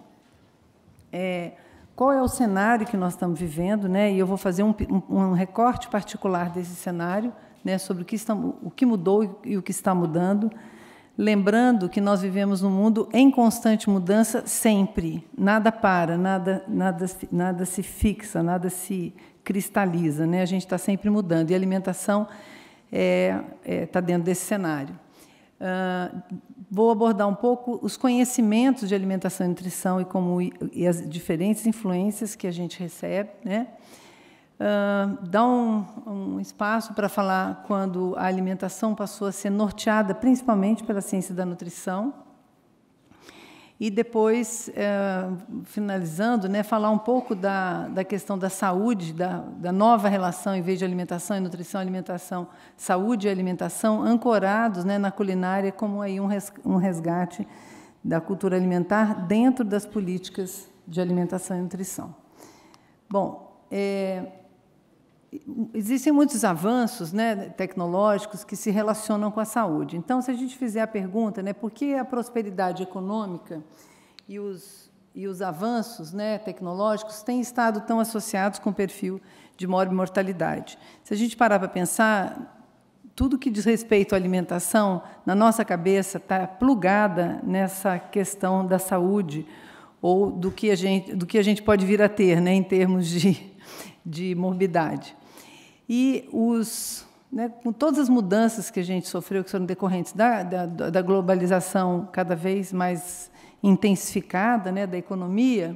é, qual é o cenário que nós estamos vivendo, né? E eu vou fazer um, um, um recorte particular desse cenário, né? Sobre o que, estamos, o que mudou e o que está mudando lembrando que nós vivemos num mundo em constante mudança sempre. Nada para, nada, nada, nada se fixa, nada se cristaliza, né? A gente está sempre mudando e a alimentação está é, é, tá dentro desse cenário. Uh, vou abordar um pouco os conhecimentos de alimentação e nutrição e como e as diferentes influências que a gente recebe, né? Ah, dá um, um espaço para falar quando a alimentação passou a ser norteada principalmente pela ciência da nutrição. E depois, eh, finalizando, né, falar um pouco da, da questão da saúde, da, da nova relação, em vez de alimentação e nutrição, alimentação, saúde e alimentação, ancorados né, na culinária como aí um, res, um resgate da cultura alimentar dentro das políticas de alimentação e nutrição. Bom, é, existem muitos avanços né, tecnológicos que se relacionam com a saúde. Então, se a gente fizer a pergunta, né, por que a prosperidade econômica e os, e os avanços né, tecnológicos têm estado tão associados com o perfil de maior mortalidade? Se a gente parar para pensar, tudo que diz respeito à alimentação, na nossa cabeça, está plugada nessa questão da saúde ou do que a gente, do que a gente pode vir a ter né, em termos de, de morbidade. E os, né, com todas as mudanças que a gente sofreu, que foram decorrentes da, da, da globalização cada vez mais intensificada né, da economia,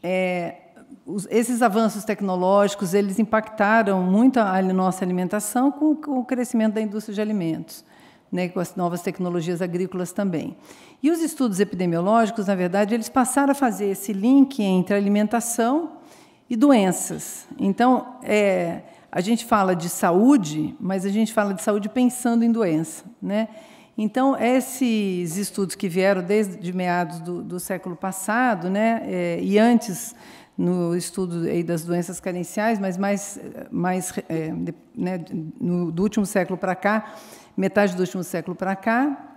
é, os, esses avanços tecnológicos eles impactaram muito a, a nossa alimentação com, com, o crescimento da indústria de alimentos, né, com as novas tecnologias agrícolas também. E os estudos epidemiológicos, na verdade, eles passaram a fazer esse link entre alimentação e doenças. Então, é, a gente fala de saúde, mas a gente fala de saúde pensando em doença. Né? Então, esses estudos que vieram desde meados do, do século passado, né, é, e antes no estudo das doenças carenciais, mas mais, mais é, né, no, do último século para cá, metade do último século para cá,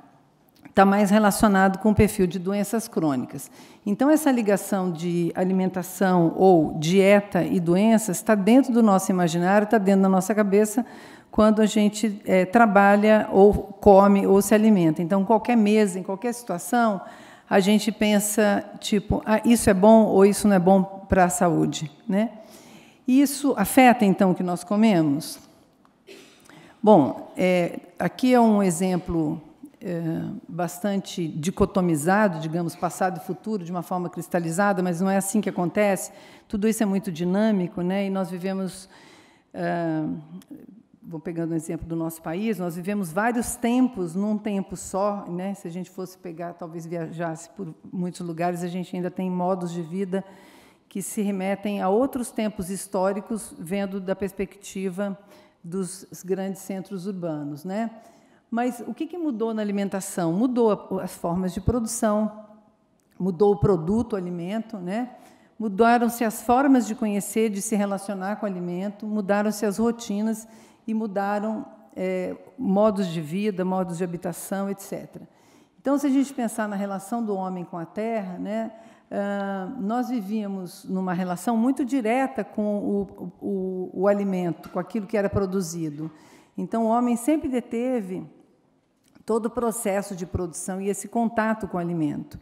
está mais relacionado com o perfil de doenças crônicas. Então, essa ligação de alimentação ou dieta e doenças está dentro do nosso imaginário, está dentro da nossa cabeça quando a gente é, trabalha ou come ou se alimenta. Então, qualquer mesa, em qualquer situação, a gente pensa tipo, ah, isso é bom ou isso não é bom para a saúde, né? Isso afeta então o que nós comemos. Bom, é, aqui é um exemplo é, bastante dicotomizado, digamos, passado e futuro, de uma forma cristalizada, mas não é assim que acontece. Tudo isso é muito dinâmico, né? E nós vivemos, é, vou pegando um exemplo do nosso país, nós vivemos vários tempos num tempo só, né? Se a gente fosse pegar, talvez viajasse por muitos lugares, a gente ainda tem modos de vida que se remetem a outros tempos históricos, vendo da perspectiva dos grandes centros urbanos, né? Mas o que, que mudou na alimentação? Mudou as formas de produção, mudou o produto, o alimento, né? mudaram-se as formas de conhecer, de se relacionar com o alimento, mudaram-se as rotinas e mudaram é, modos de vida, modos de habitação, etc. Então, se a gente pensar na relação do homem com a terra, né, uh, nós vivíamos numa relação muito direta com o, o, o, o alimento, com aquilo que era produzido. Então, o homem sempre deteve todo o processo de produção e esse contato com o alimento.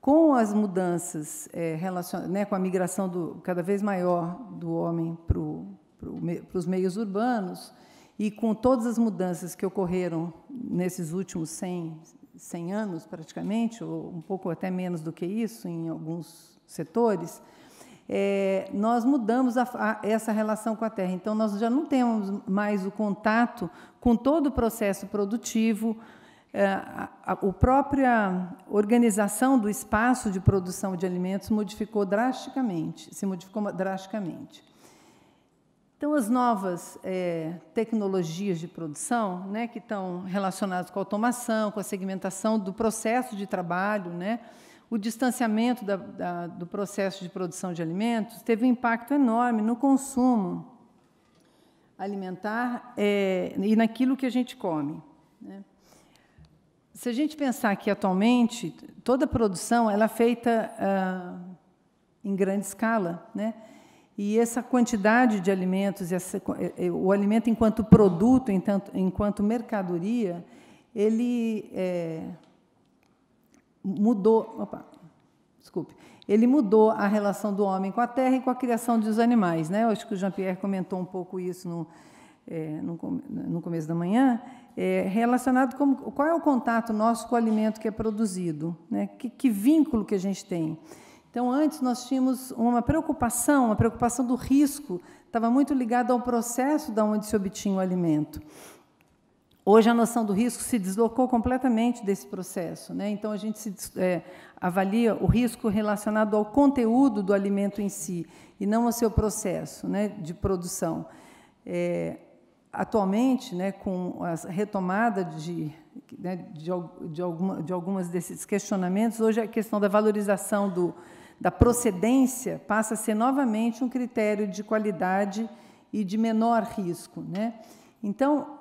Com as mudanças, é, relacion... né, com a migração do, cada vez maior do homem para pro, pro, os meios urbanos, e com todas as mudanças que ocorreram nesses últimos 100, 100 anos, praticamente, ou um pouco até menos do que isso, em alguns setores, é, nós mudamos a, a, essa relação com a terra. Então, nós já não temos mais o contato com todo o processo produtivo, é, a, própria organização do espaço de produção de alimentos modificou drasticamente, se modificou drasticamente. Então, as novas é, tecnologias de produção, né, que estão relacionadas com a automação, com a segmentação do processo de trabalho, né, o distanciamento da, da, do processo de produção de alimentos, teve um impacto enorme no consumo alimentar é, e naquilo que a gente come. Né? Se a gente pensar que atualmente toda a produção ela é feita ah, em grande escala, né? E essa quantidade de alimentos, essa, eh, eh, o alimento enquanto produto, enquanto, enquanto mercadoria, ele é, mudou. Opa, desculpe. Ele mudou a relação do homem com a terra e com a criação dos animais. Né? Eu acho que o Jean-Pierre comentou um pouco isso no, é, no, no começo da manhã é, relacionado com qual é o contato nosso com o alimento que é produzido, né? que, que vínculo que a gente tem. Então, antes nós tínhamos uma preocupação, a preocupação do risco estava muito ligada ao processo da onde se obtinha o alimento. Hoje a noção do risco se deslocou completamente desse processo, né? Então a gente se, é, avalia o risco relacionado ao conteúdo do alimento em si e não ao seu processo, né, de produção. É, atualmente, né, com a retomada de, né, de, de, alguma, de algumas desses questionamentos, hoje a questão da valorização do, da procedência passa a ser novamente um critério de qualidade e de menor risco. Né? Então,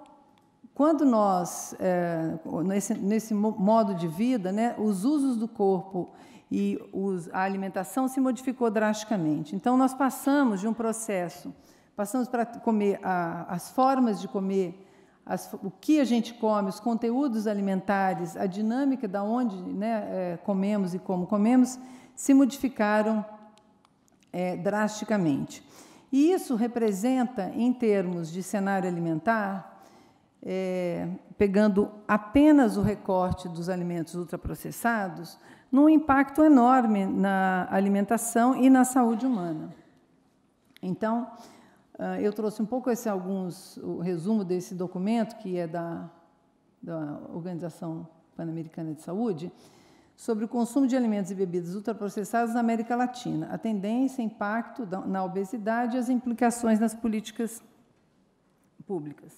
quando nós, é, nesse, nesse modo de vida, né, os usos do corpo e os, a alimentação se modificou drasticamente. Então, nós passamos de um processo Passamos para comer a, as formas de comer, as, o que a gente come, os conteúdos alimentares, a dinâmica da onde né, é, comemos e como comemos, se modificaram é, drasticamente. E isso representa, em termos de cenário alimentar, é, pegando apenas o recorte dos alimentos ultraprocessados, num impacto enorme na alimentação e na saúde humana. Então, ah, eu trouxe um pouco esse alguns o resumo desse documento que é da, da Organização Pan-Americana de Saúde sobre o consumo de alimentos e bebidas ultraprocessados na América Latina, a tendência, impacto na obesidade e as implicações nas políticas públicas.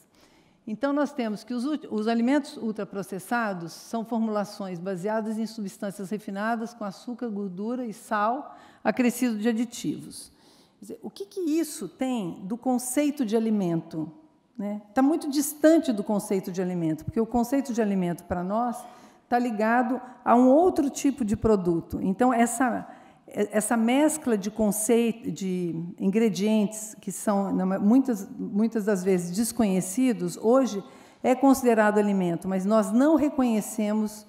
Então, nós temos que os, os alimentos ultraprocessados são formulações baseadas em substâncias refinadas com açúcar, gordura e sal, acrescido de aditivos. Dizer, o que, que isso tem do conceito de alimento? Né? Está muito distante do conceito de alimento, porque o conceito de alimento para nós está ligado a um outro tipo de produto. Então, essa, essa mescla de conceito, de ingredientes que são muitas, muitas das vezes desconhecidos, hoje é considerado alimento, mas nós não reconhecemos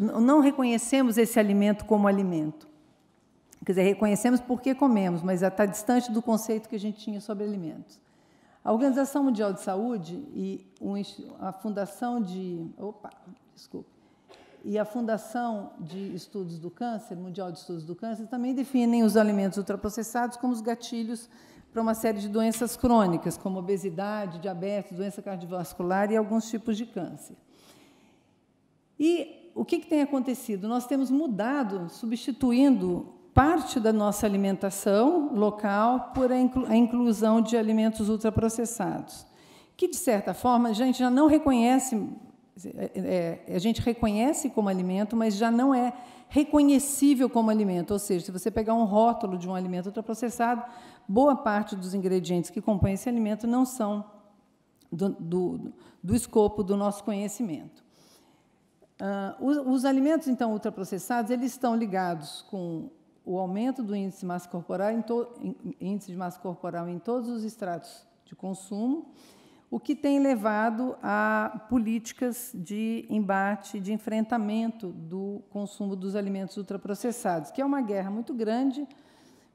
não reconhecemos esse alimento como alimento. Quer dizer, reconhecemos porque comemos, mas está distante do conceito que a gente tinha sobre alimentos. A Organização Mundial de Saúde e a Fundação de. Opa, desculpa. E a Fundação de Estudos do Câncer, Mundial de Estudos do Câncer, também definem os alimentos ultraprocessados como os gatilhos para uma série de doenças crônicas, como obesidade, diabetes, doença cardiovascular e alguns tipos de câncer. E o que, que tem acontecido? Nós temos mudado, substituindo parte da nossa alimentação local por a, inclu a inclusão de alimentos ultraprocessados, que, de certa forma, a gente já não reconhece, é, é, a gente reconhece como alimento, mas já não é reconhecível como alimento. Ou seja, se você pegar um rótulo de um alimento ultraprocessado, boa parte dos ingredientes que compõem esse alimento não são do, do, do escopo do nosso conhecimento. Uh, ah, os, os, alimentos, então, ultraprocessados, eles estão ligados com o aumento do índice de massa corporal em, to, índice de massa corporal em todos os estratos de consumo, o que tem levado a políticas de embate, de enfrentamento do consumo dos alimentos ultraprocessados, que é uma guerra muito grande,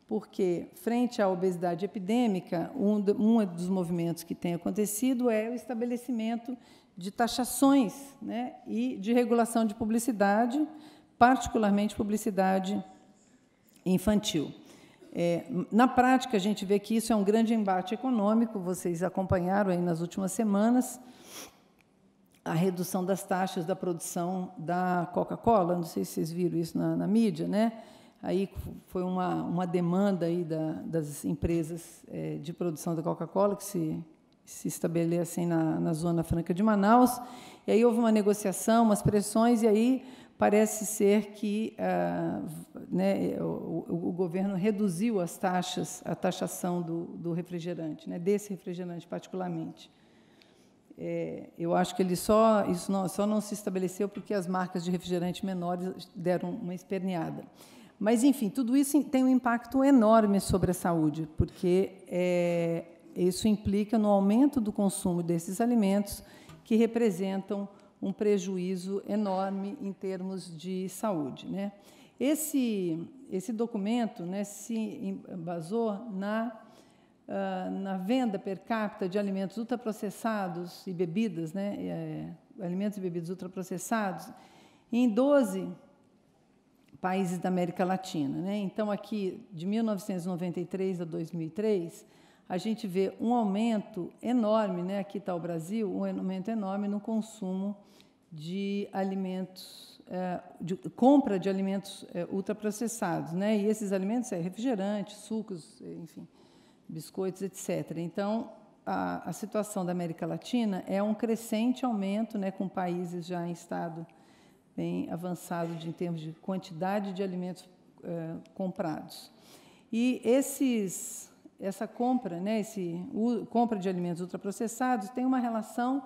porque, frente à obesidade epidêmica, um, um dos movimentos que tem acontecido é o estabelecimento de taxações né, e de regulação de publicidade, particularmente publicidade infantil. É, na prática, a gente vê que isso é um grande embate econômico, vocês acompanharam aí nas últimas semanas a redução das taxas da produção da Coca-Cola, não sei se vocês viram isso na, na mídia, né? Aí foi uma, uma demanda aí da, das empresas é, de produção da Coca-Cola que se, se estabelecem na, na Zona Franca de Manaus. E aí houve uma negociação, umas pressões, e aí parece ser que ah, né, o, o, governo reduziu as taxas, a taxação do, do refrigerante, né, desse refrigerante particularmente. É, eu acho que ele só isso não, só não se estabeleceu porque as marcas de refrigerante menores deram uma esperneada. Mas, enfim, tudo isso tem um impacto enorme sobre a saúde, porque é, isso implica no aumento do consumo desses alimentos que representam um prejuízo enorme em termos de saúde. Né? Esse, esse documento né, se embasou na, uh, na venda per capita de alimentos ultraprocessados e bebidas, né, é, alimentos e bebidas ultraprocessados, em 12 países da América Latina. Né? Então, aqui, de 1993 a 2003, a gente vê um aumento enorme, né? aqui está o Brasil, um aumento enorme no consumo de alimentos, é, de compra de alimentos é, ultraprocessados. Né? E esses alimentos é refrigerantes, sucos, é, enfim, biscoitos, etc. Então, a, a, situação da América Latina é um crescente aumento, né, com países já em estado bem avançado de, em termos de quantidade de alimentos é, comprados. E esses essa compra, né, esse o, compra de alimentos ultraprocessados tem uma relação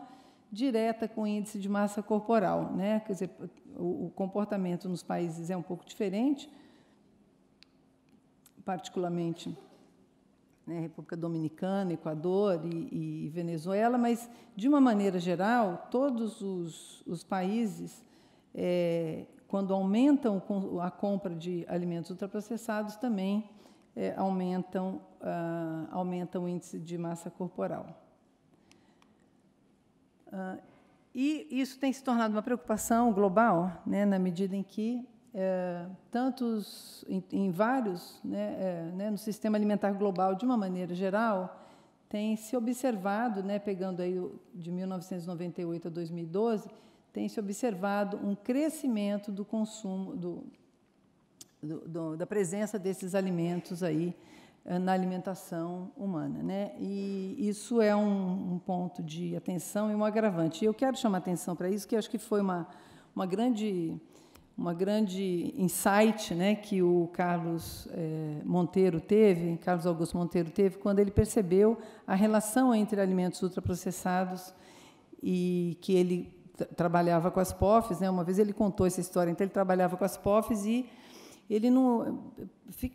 direta com o índice de massa corporal, né? Quer dizer, o, o comportamento nos países é um pouco diferente, particularmente né, República Dominicana, Equador e, e, Venezuela, mas de uma maneira geral, todos os, os países é, quando aumentam a compra de alimentos ultraprocessados também é, aumentam, ah, aumentam o índice de massa corporal. Ah, e isso tem se tornado uma preocupação global, né, na medida em que é, tantos em, em vários né, é, né, no sistema alimentar global de uma maneira geral tem se observado, né, pegando aí de 1998 a 2012, tem se observado um crescimento do consumo do, do, do, da presença desses alimentos aí eh, na alimentação humana. Né? E isso é um, um, ponto de atenção e um agravante. Eu quero chamar atenção para isso, que acho que foi uma, uma grande uma grande insight né, que o Carlos é, Monteiro teve, Carlos Augusto Monteiro teve, quando ele percebeu a relação entre alimentos ultraprocessados e que ele trabalhava com as POFs. Né, uma vez ele contou essa história, então ele trabalhava com as POFs e ele não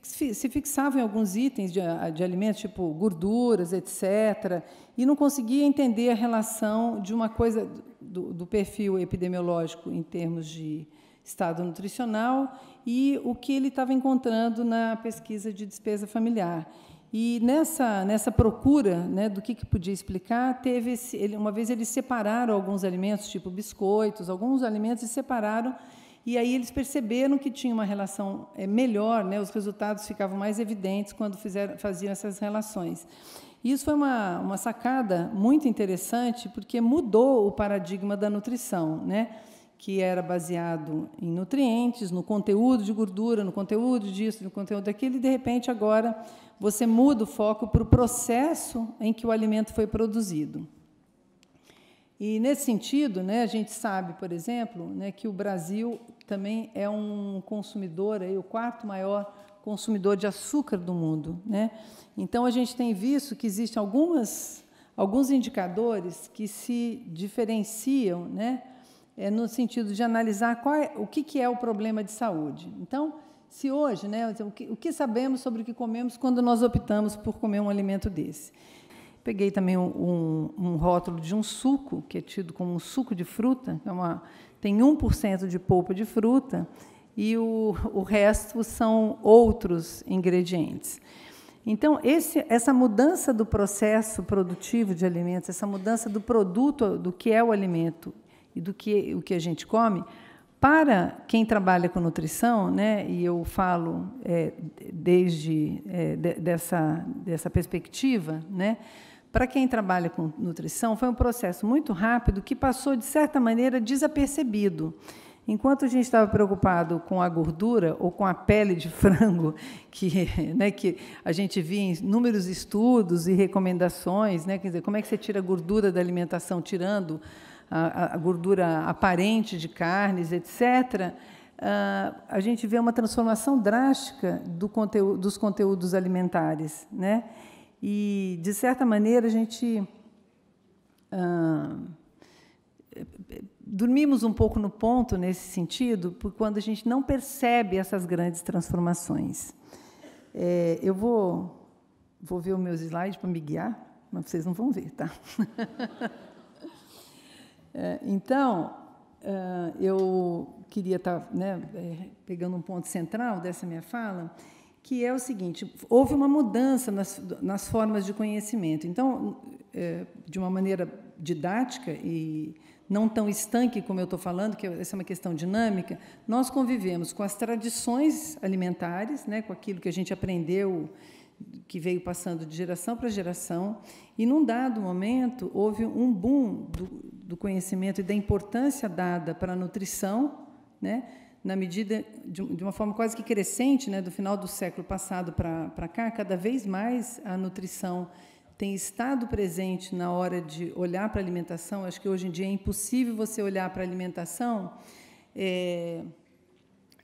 se fixava em alguns itens de, ah, de alimentos, tipo gorduras, etc., e não conseguia entender a relação de uma coisa do, do perfil epidemiológico em termos de estado nutricional e o que ele estava encontrando na pesquisa de despesa familiar. E nessa, nessa procura né, do que, que podia explicar, teve esse, ele, uma vez eles separaram alguns alimentos, tipo biscoitos, alguns alimentos, e separaram e aí eles perceberam que tinha uma relação eh, melhor, né? os resultados ficavam mais evidentes quando fizeram, faziam essas relações. isso foi uma, uma sacada muito interessante, porque mudou o paradigma da nutrição, né? que era baseado em nutrientes, no conteúdo de gordura, no conteúdo disso, no conteúdo daquilo, e de repente agora você muda o foco para o processo em que o alimento foi produzido. E nesse sentido, né, a gente sabe, por exemplo, né, que o Brasil também é um consumidor, aí, o quarto maior consumidor de açúcar do mundo. Né? Então a gente tem visto que existem algumas, alguns indicadores que se diferenciam né, é, no sentido de analisar qual é, o que, que é o problema de saúde. Então, se hoje, né, o que, o que sabemos sobre o que comemos quando nós optamos por comer um alimento desse? Peguei também um, um, rótulo de um suco, que é tido como um suco de fruta, é uma, tem 1% de polpa de fruta, e o, o resto são outros ingredientes. Então, esse, essa mudança do processo produtivo de alimentos, essa mudança do produto, do que é o alimento e do que o que a gente come, para quem trabalha com nutrição, né, e eu falo é, desde é, de, dessa, dessa perspectiva, né, para quem trabalha com nutrição, foi um processo muito rápido que passou, de certa maneira, desapercebido. Enquanto a gente estava preocupado com a gordura ou com a pele de [LAUGHS] frango, que, né, que a gente via em inúmeros estudos e recomendações, né, quer dizer, como é que você tira a gordura da alimentação, tirando a, a gordura aparente de carnes, etc., Uh, ah, a gente vê uma transformação drástica do conteúdo, dos conteúdos alimentares. Né? e, de certa maneira, a gente. Ah, dormimos um pouco no ponto nesse sentido, porque quando a gente não percebe essas grandes transformações. É, eu vou, vou ver os meus slides para me guiar, mas vocês não vão ver, tá? [LAUGHS] é, então, é, eu queria estar tá, né, é, pegando um ponto central dessa minha fala, que é o seguinte: houve uma mudança nas, nas formas de conhecimento. Então, é, de uma maneira didática e não tão estanque como eu estou falando, que essa é uma questão dinâmica, nós convivemos com as tradições alimentares, né, com aquilo que a gente aprendeu, que veio passando de geração para geração, e num dado momento houve um boom do, do conhecimento e da importância dada para a nutrição, né? na medida de, de uma forma quase que crescente, né, do final do século passado para cá, cada vez mais a nutrição tem estado presente na hora de olhar para a alimentação. Acho que hoje em dia é impossível você olhar para a alimentação é,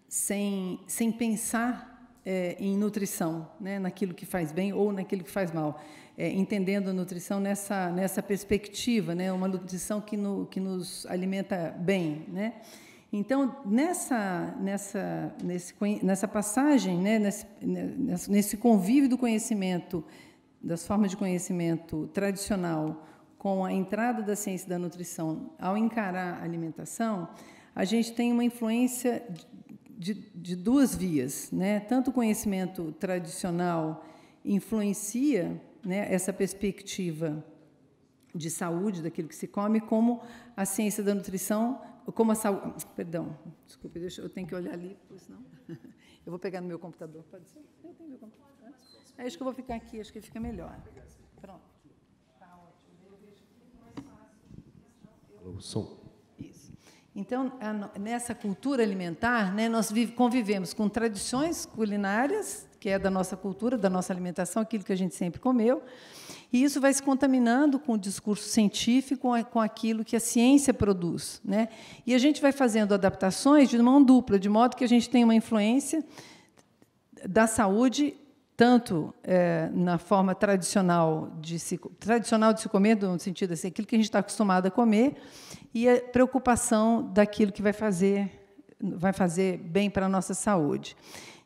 sem, sem pensar é, em nutrição, né, naquilo que faz bem ou naquilo que faz mal. É, entendendo a nutrição nessa, nessa perspectiva, né, uma nutrição que, no, que nos alimenta bem. Né? Então, nessa, nessa, nesse, nessa passagem, né, nesse, né, nesse convívio do conhecimento, das formas de conhecimento tradicional, com a entrada da ciência da nutrição ao encarar a alimentação, a gente tem uma influência de, de duas vias. Né? Tanto o conhecimento tradicional influencia né, essa perspectiva de saúde daquilo que se come, como a ciência da nutrição como a saúde. Perdão, desculpe, deixa, eu tenho que olhar ali, senão. [LAUGHS] Eu vou pegar no meu computador, pode ser? Eu tenho meu computador. Tá? É isso que eu vou ficar aqui, acho que fica melhor. Pronto. Está ótimo. Eu vejo mais fácil. O som. Isso. Então, a, nessa cultura alimentar, né, nós vive, convivemos com tradições culinárias, que é da nossa cultura, da nossa alimentação, aquilo que a gente sempre comeu e isso vai se contaminando com o discurso científico, com aquilo que a ciência produz. Né? E a gente vai fazendo adaptações de mão dupla, de modo que a gente tem uma influência da saúde tanto é, na forma tradicional de se, tradicional de se comer, no sentido assim, aquilo que a gente está acostumado a comer, e a preocupação daquilo que vai fazer, vai fazer bem para a nossa saúde.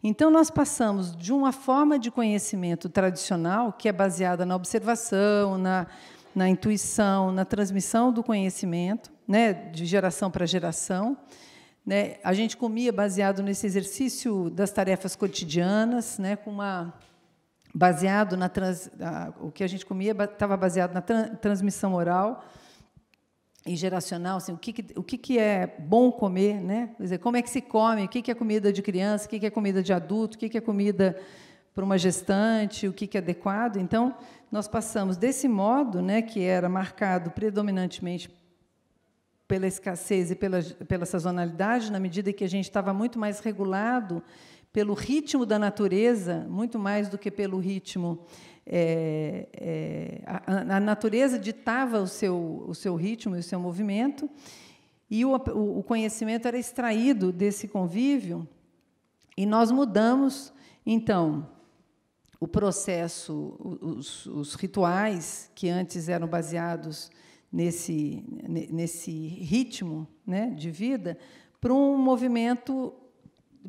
Então, nós passamos de uma forma de conhecimento tradicional, que é baseada na observação, na, na intuição, na transmissão do conhecimento, né, de geração para geração. Né? A gente comia baseado nesse exercício das tarefas cotidianas, né, com uma baseado na trans, a, o que a gente comia estava baseado na tran, transmissão oral e geracional, assim, o que, que o que, que é bom comer, né? Quer dizer, como é que se come, o que, que é comida de criança, o que, que é comida de adulto, o que, que é comida para uma gestante, o que, que é adequado. Então, nós passamos desse modo, né, que era marcado predominantemente pela escassez e pela, pela sazonalidade, na medida que a gente estava muito mais regulado pelo ritmo da natureza, muito mais do que pelo ritmo é, é, a, a, natureza ditava o seu, o seu ritmo e o seu movimento, e o, o conhecimento era extraído desse convívio, e nós mudamos, então, o processo, os, os rituais que antes eram baseados nesse, nesse ritmo né, de vida, para um movimento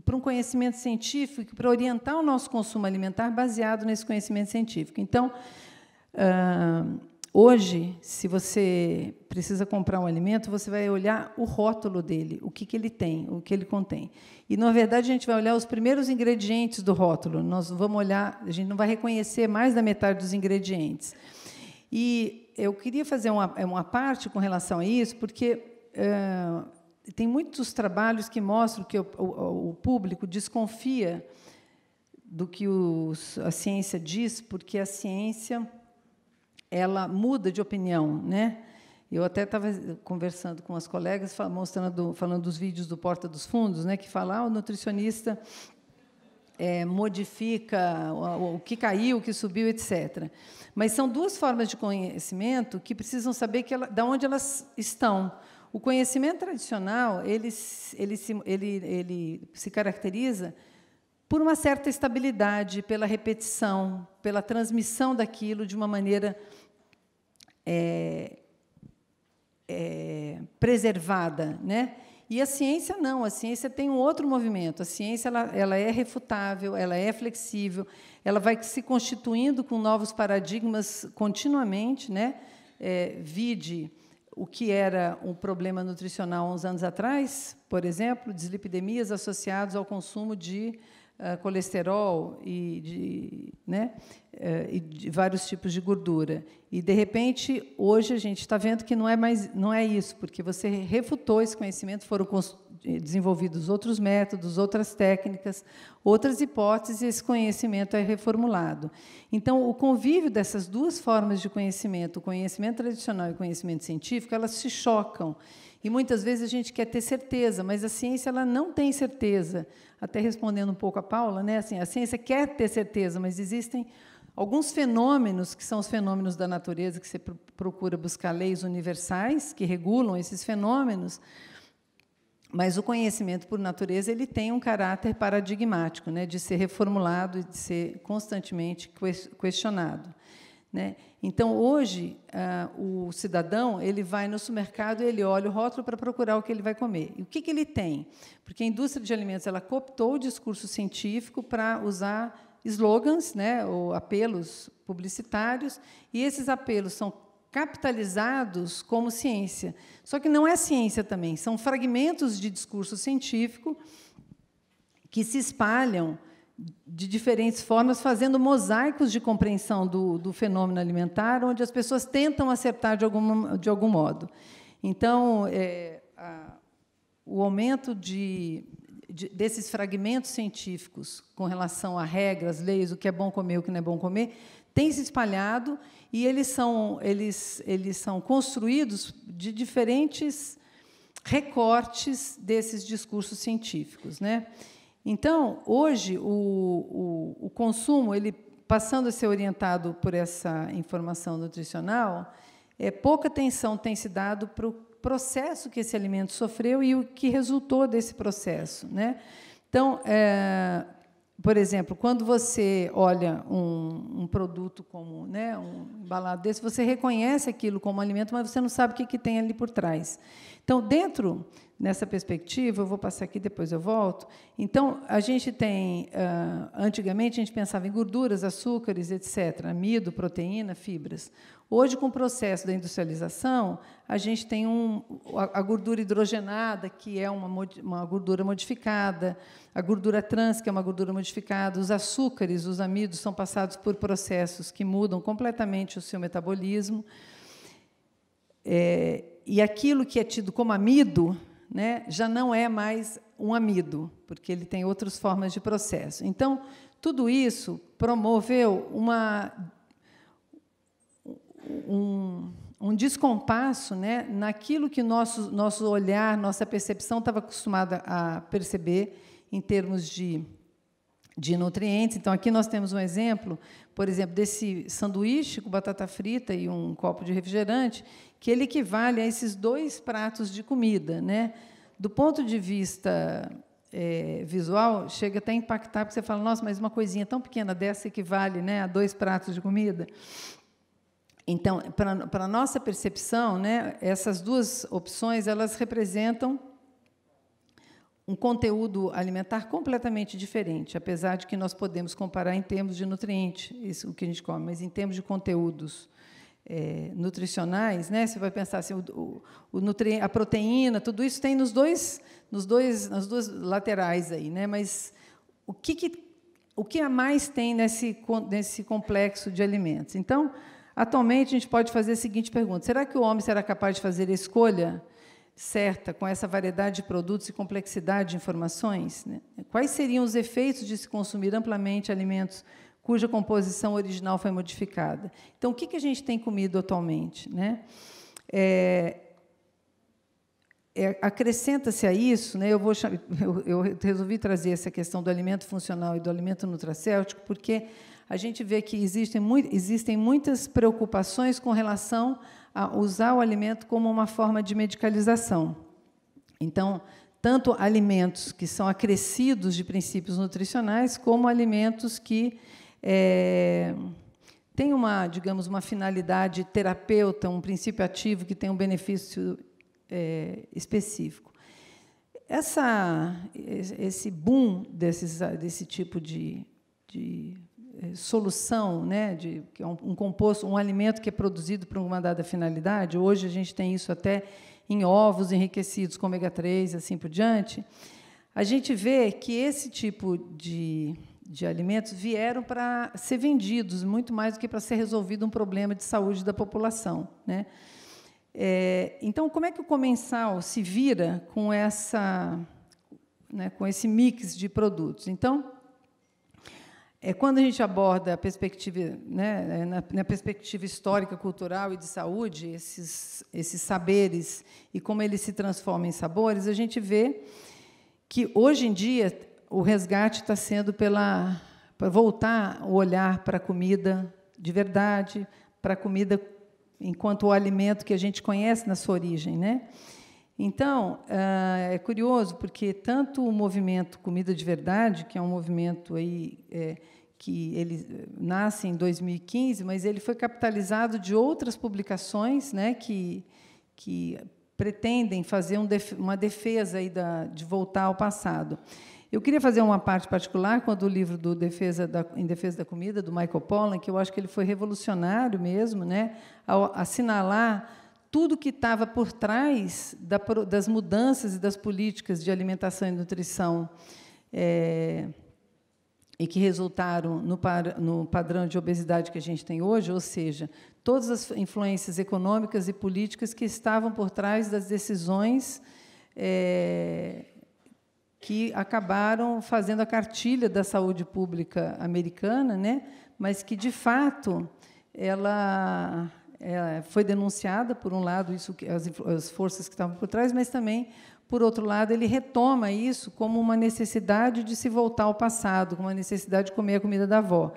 para um conhecimento científico, para orientar o nosso consumo alimentar baseado nesse conhecimento científico. Então, ah, hoje, se você precisa comprar um alimento, você vai olhar o rótulo dele, o que, que ele tem, o que ele contém. E, na verdade, a gente vai olhar os primeiros ingredientes do rótulo. Nós vamos olhar, a gente não vai reconhecer mais da metade dos ingredientes. E eu queria fazer uma, uma parte com relação a isso, porque. Eh, tem muitos trabalhos que mostram que o, o, o público desconfia do que os, a ciência diz, porque a ciência ela muda de opinião, né? Eu até estava conversando com as colegas, mostrando, falando dos vídeos do Porta dos Fundos, né, que fala ah, o nutricionista é, modifica o, o, que caiu, o que subiu, etc. Mas são duas formas de conhecimento que precisam saber que ela, da onde elas estão. O conhecimento tradicional ele, ele, se, ele, ele se caracteriza por uma certa estabilidade, pela repetição, pela transmissão daquilo de uma maneira é, é, preservada, né? E a ciência não, a ciência tem um outro movimento. A ciência ela, ela, é refutável, ela é flexível, ela vai se constituindo com novos paradigmas continuamente, né? É, vide o que era um problema nutricional uns anos atrás, por exemplo, deslipidemias associadas ao consumo de ah, colesterol e de, né, eh, e de vários tipos de gordura. E, de repente, hoje a gente está vendo que não é, mais, não é isso, porque você refutou esse conhecimento, foram eh, desenvolvidos outros métodos, outras técnicas, outras hipóteses, e esse conhecimento é reformulado. Então, o convívio dessas duas formas de conhecimento, o conhecimento tradicional e o conhecimento científico, elas se chocam. E muitas vezes a gente quer ter certeza, mas a ciência ela não tem certeza até respondendo um pouco a Paula, né? Assim, a ciência quer ter certeza, mas existem alguns fenômenos que são os fenômenos da natureza que você procura buscar leis universais que regulam esses fenômenos. Mas o conhecimento por natureza ele tem um caráter paradigmático, né, de ser reformulado e de ser constantemente questionado, né? Então, hoje, uh, o cidadão ele vai no supermercado e ele olha o rótulo para procurar o que ele vai comer. E o que, que ele tem? Porque a indústria de alimentos ela cooptou o discurso científico para usar slogans, né, ou apelos publicitários, e esses apelos são capitalizados como ciência. Só que não é ciência também, são fragmentos de discurso científico que se espalham de diferentes formas, fazendo mosaicos de compreensão do, do fenômeno alimentar, onde as pessoas tentam acertar de algum, de algum modo. Então, é, a, o aumento de, de, desses fragmentos científicos com relação a regras, leis, o que é bom comer, o que não é bom comer, tem se espalhado e eles são, eles, eles são construídos de diferentes recortes desses discursos científicos. Né? Então, hoje, o, o, o consumo, ele passando a ser orientado por essa informação nutricional, é, pouca atenção tem se dado para o processo que esse alimento sofreu e o que resultou desse processo. Né? Então, é, por exemplo, quando você olha um, um, produto como né, um embalado desse, você reconhece aquilo como alimento, mas você não sabe o que, que tem ali por trás. Então, dentro nessa perspectiva, eu vou passar aqui, depois eu volto. Então, a gente tem, ah, antigamente, a gente pensava em gorduras, açúcares, etc., amido, proteína, fibras. Hoje, com o processo da industrialização, a gente tem um, a gordura hidrogenada, que é uma, uma gordura modificada, a gordura trans, que é uma gordura modificada, os açúcares, os amidos, são passados por processos que mudam completamente o seu metabolismo. É, e aquilo que é tido como amido né, já não é mais um amido, porque ele tem outras formas de processo. Então, tudo isso promoveu uma, um, um descompasso né, naquilo que nosso, nosso olhar, nossa percepção estava acostumada a perceber em termos de de nutrientes. Então, aqui nós temos um exemplo, por exemplo, desse sanduíche com batata frita e um copo de refrigerante, que ele equivale a esses dois pratos de comida. Né? Do ponto de vista é, visual, chega até a impactar, porque você fala, nossa, mas uma coisinha tão pequena dessa equivale né, a dois pratos de comida. Então, para a nossa percepção, né, essas duas opções elas representam um conteúdo alimentar completamente diferente, apesar de que nós podemos comparar em termos de nutriente, isso o que a gente come, mas em termos de conteúdos é, nutricionais, né? Você vai pensar assim, o, o, o a proteína, tudo isso tem nos dois, nos dois, nas duas laterais aí, né? Mas o que, que o que a mais tem nesse nesse complexo de alimentos? Então, atualmente a gente pode fazer a seguinte pergunta: será que o homem será capaz de fazer a escolha certa com essa variedade de produtos e complexidade de informações? Né? Quais seriam os efeitos de se consumir amplamente alimentos cuja composição original foi modificada? Então, o que, que a gente tem comido atualmente? Né? É, é, Acrescenta-se a isso, né, eu, vou, eu, eu resolvi trazer essa questão do alimento funcional e do alimento nutracêutico, porque a gente vê que existem, existem muitas preocupações com relação usar o alimento como uma forma de medicalização. Então, tanto alimentos que são acrescidos de princípios nutricionais, como alimentos que é, têm uma, digamos, uma finalidade terapeuta, um princípio ativo que tem um benefício é, específico. Essa, esse boom desses, desse tipo de, de eh, solução, né, de que é um, um, composto, um alimento que é produzido para uma dada finalidade. Hoje a gente tem isso até em ovos enriquecidos com ômega 3 assim por diante. A gente vê que esse tipo de, de alimentos vieram para ser vendidos muito mais do que para ser resolvido um problema de saúde da população, né? É, então, como é que o comensal se vira com essa, né, com esse mix de produtos? Então, é, quando a gente aborda a perspectiva, né, na, na, perspectiva histórica, cultural e de saúde, esses, esses saberes e como eles se transformam em sabores, a gente vê que hoje em dia o resgate está sendo pela para voltar o olhar para a comida de verdade, para a comida enquanto o alimento que a gente conhece na sua origem, né? Então, eh, é curioso, porque tanto o movimento Comida de Verdade, que é um movimento aí, é, que ele eh, nasce em 2015, mas ele foi capitalizado de outras publicações né, que, que pretendem fazer um def uma defesa aí da, de voltar ao passado. Eu queria fazer uma parte particular quando o livro do Defesa da, em Defesa da Comida, do Michael Pollan, que eu acho que ele foi revolucionário mesmo, né, ao assinalar tudo que estava por trás da, das mudanças e das políticas de alimentação e nutrição é, e que resultaram no, no padrão de obesidade que a gente tem hoje, ou seja, todas as influências econômicas e políticas que estavam por trás das decisões é, que acabaram fazendo a cartilha da saúde pública americana, né? mas que, de fato, ela é, foi denunciada, por um lado, isso as, as forças que estavam por trás, mas também, por outro lado, ele retoma isso como uma necessidade de se voltar ao passado, como uma necessidade de comer a comida da avó.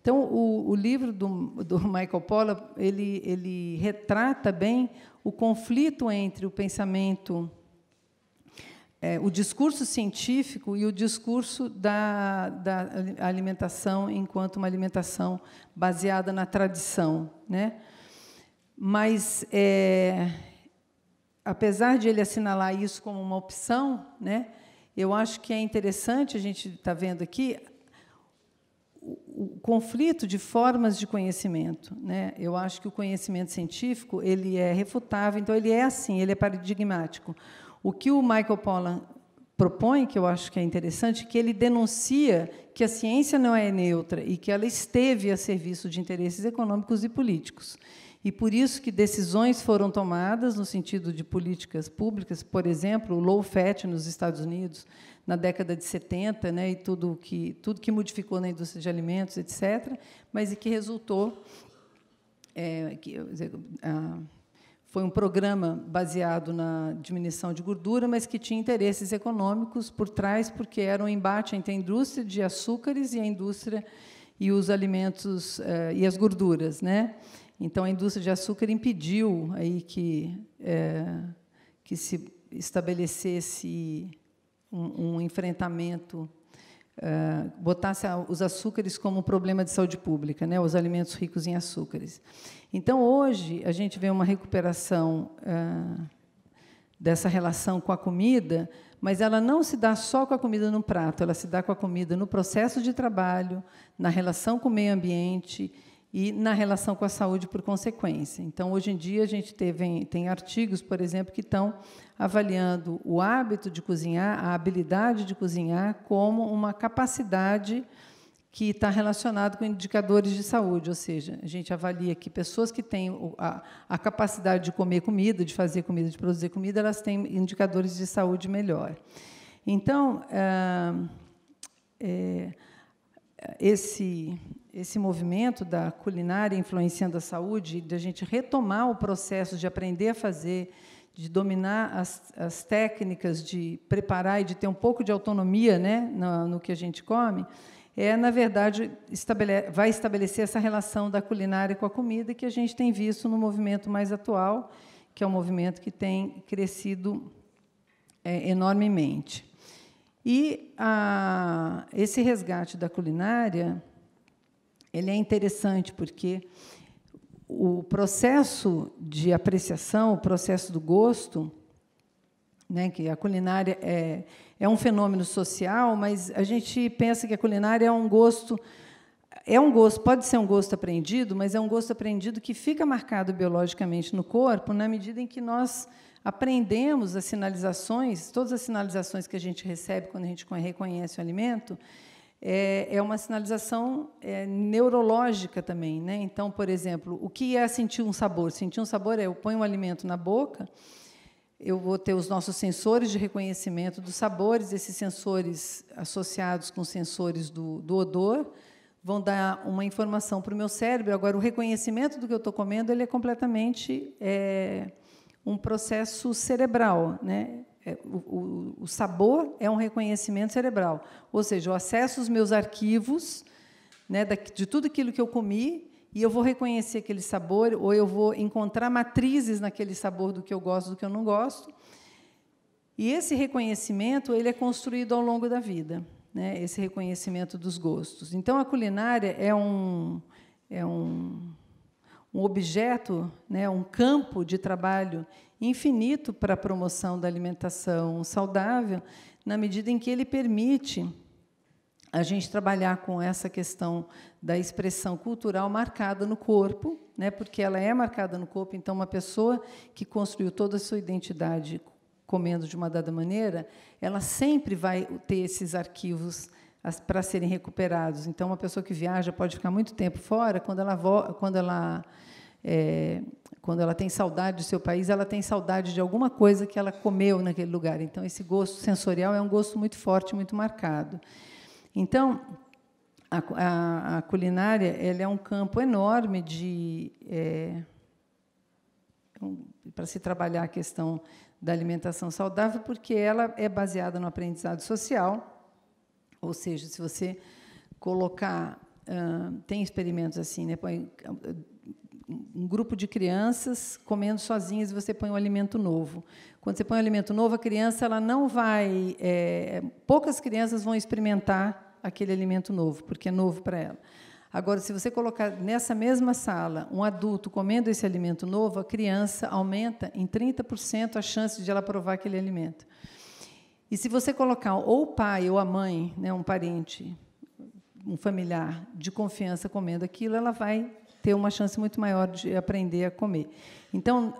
Então, o, o livro do, do Michael Pollan ele, ele retrata bem o conflito entre o pensamento é, o discurso científico e o discurso da, da, alimentação enquanto uma alimentação baseada na tradição, né? Mas, é, apesar de ele assinalar isso como uma opção, né, eu acho que é interessante a gente estar tá vendo aqui o, o, conflito de formas de conhecimento. Né? Eu acho que o conhecimento científico ele é refutável, então ele é assim, ele é paradigmático. O que o Michael Pollan propõe, que eu acho que é interessante, é que ele denuncia que a ciência não é neutra e que ela esteve a serviço de interesses econômicos e políticos. E por isso que decisões foram tomadas no sentido de políticas públicas, por exemplo, o low fat nos Estados Unidos na década de 70, né, e tudo que tudo que modificou na indústria de alimentos, etc, mas e que resultou é, que, foi um programa baseado na diminuição de gordura, mas que tinha interesses econômicos por trás, porque era um embate entre a indústria de açúcares e a indústria e os alimentos eh, e as gorduras, né? Então, a indústria de açúcar impediu aí que, é, que se estabelecesse um, um enfrentamento, é, botasse os açúcares como um problema de saúde pública, né, os alimentos ricos em açúcares. Então, hoje, a gente vê uma recuperação é, dessa relação com a comida, mas ela não se dá só com a comida no prato, ela se dá com a comida no processo de trabalho, na relação com o meio ambiente e na relação com a saúde por consequência. Então, hoje em dia, a gente teve, tem artigos, por exemplo, que estão avaliando o hábito de cozinhar, a habilidade de cozinhar, como uma capacidade que está relacionado com indicadores de saúde, ou seja, a gente avalia que pessoas que têm a, a, capacidade de comer comida, de fazer comida, de produzir comida, elas têm indicadores de saúde melhor. Então, é, é, esse esse movimento da culinária influenciando a saúde, da gente retomar o processo de aprender a fazer, de dominar as, as técnicas, de preparar e de ter um pouco de autonomia né, no, no que a gente come, é, na verdade, vai estabelecer essa relação da culinária com a comida que a gente tem visto no movimento mais atual, que é um movimento que tem crescido é, enormemente. E a, esse resgate da culinária ele é interessante porque o processo de apreciação, o processo do gosto, né, que a culinária é, é um fenômeno social, mas a gente pensa que a culinária é um gosto é um gosto, pode ser um gosto aprendido, mas é um gosto aprendido que fica marcado biologicamente no corpo na medida em que nós aprendemos as sinalizações, todas as sinalizações que a gente recebe quando a gente reconhece o alimento, é, é uma sinalização é, neurológica também. Né? Então, por exemplo, o que é sentir um sabor? Sentir um sabor é eu ponho um alimento na boca, eu vou ter os nossos sensores de reconhecimento dos sabores, esses sensores associados com sensores do, do odor vão dar uma informação para o meu cérebro. Agora, o reconhecimento do que eu estou comendo ele é completamente é, um processo cerebral, né? É, o, o, sabor é um reconhecimento cerebral. Ou seja, eu acesso os meus arquivos né, de tudo aquilo que eu comi e eu vou reconhecer aquele sabor, ou eu vou encontrar matrizes naquele sabor do que eu gosto, do que eu não gosto. E esse reconhecimento ele é construído ao longo da vida, né, esse reconhecimento dos gostos. Então, a culinária é um. É um um objeto, né, um campo de trabalho infinito para a promoção da alimentação saudável, na medida em que ele permite a gente trabalhar com essa questão da expressão cultural marcada no corpo, né, porque ela é marcada no corpo, então uma pessoa que construiu toda a sua identidade comendo de uma dada maneira, ela sempre vai ter esses arquivos para serem recuperados. Então, uma pessoa que viaja pode ficar muito tempo fora, quando ela, quando ela, é, quando ela tem saudade do seu país, ela tem saudade de alguma coisa que ela comeu naquele lugar. Então, esse gosto sensorial é um gosto muito forte, muito marcado. Então, a, a, a culinária ela é um campo enorme de. É, para se trabalhar a questão da alimentação saudável, porque ela é baseada no aprendizado social, ou seja, se você colocar. Uh, tem experimentos assim, né? Põe um grupo de crianças comendo sozinhas e você põe um alimento novo. Quando você põe um alimento novo, a criança ela não vai. É, poucas crianças vão experimentar aquele alimento novo, porque é novo para ela. Agora, se você colocar nessa mesma sala um adulto comendo esse alimento novo, a criança aumenta em 30% a chance de ela provar aquele alimento. E se você colocar ou o pai ou a mãe, né, um parente, um familiar de confiança comendo aquilo, ela vai ter uma chance muito maior de aprender a comer. Então,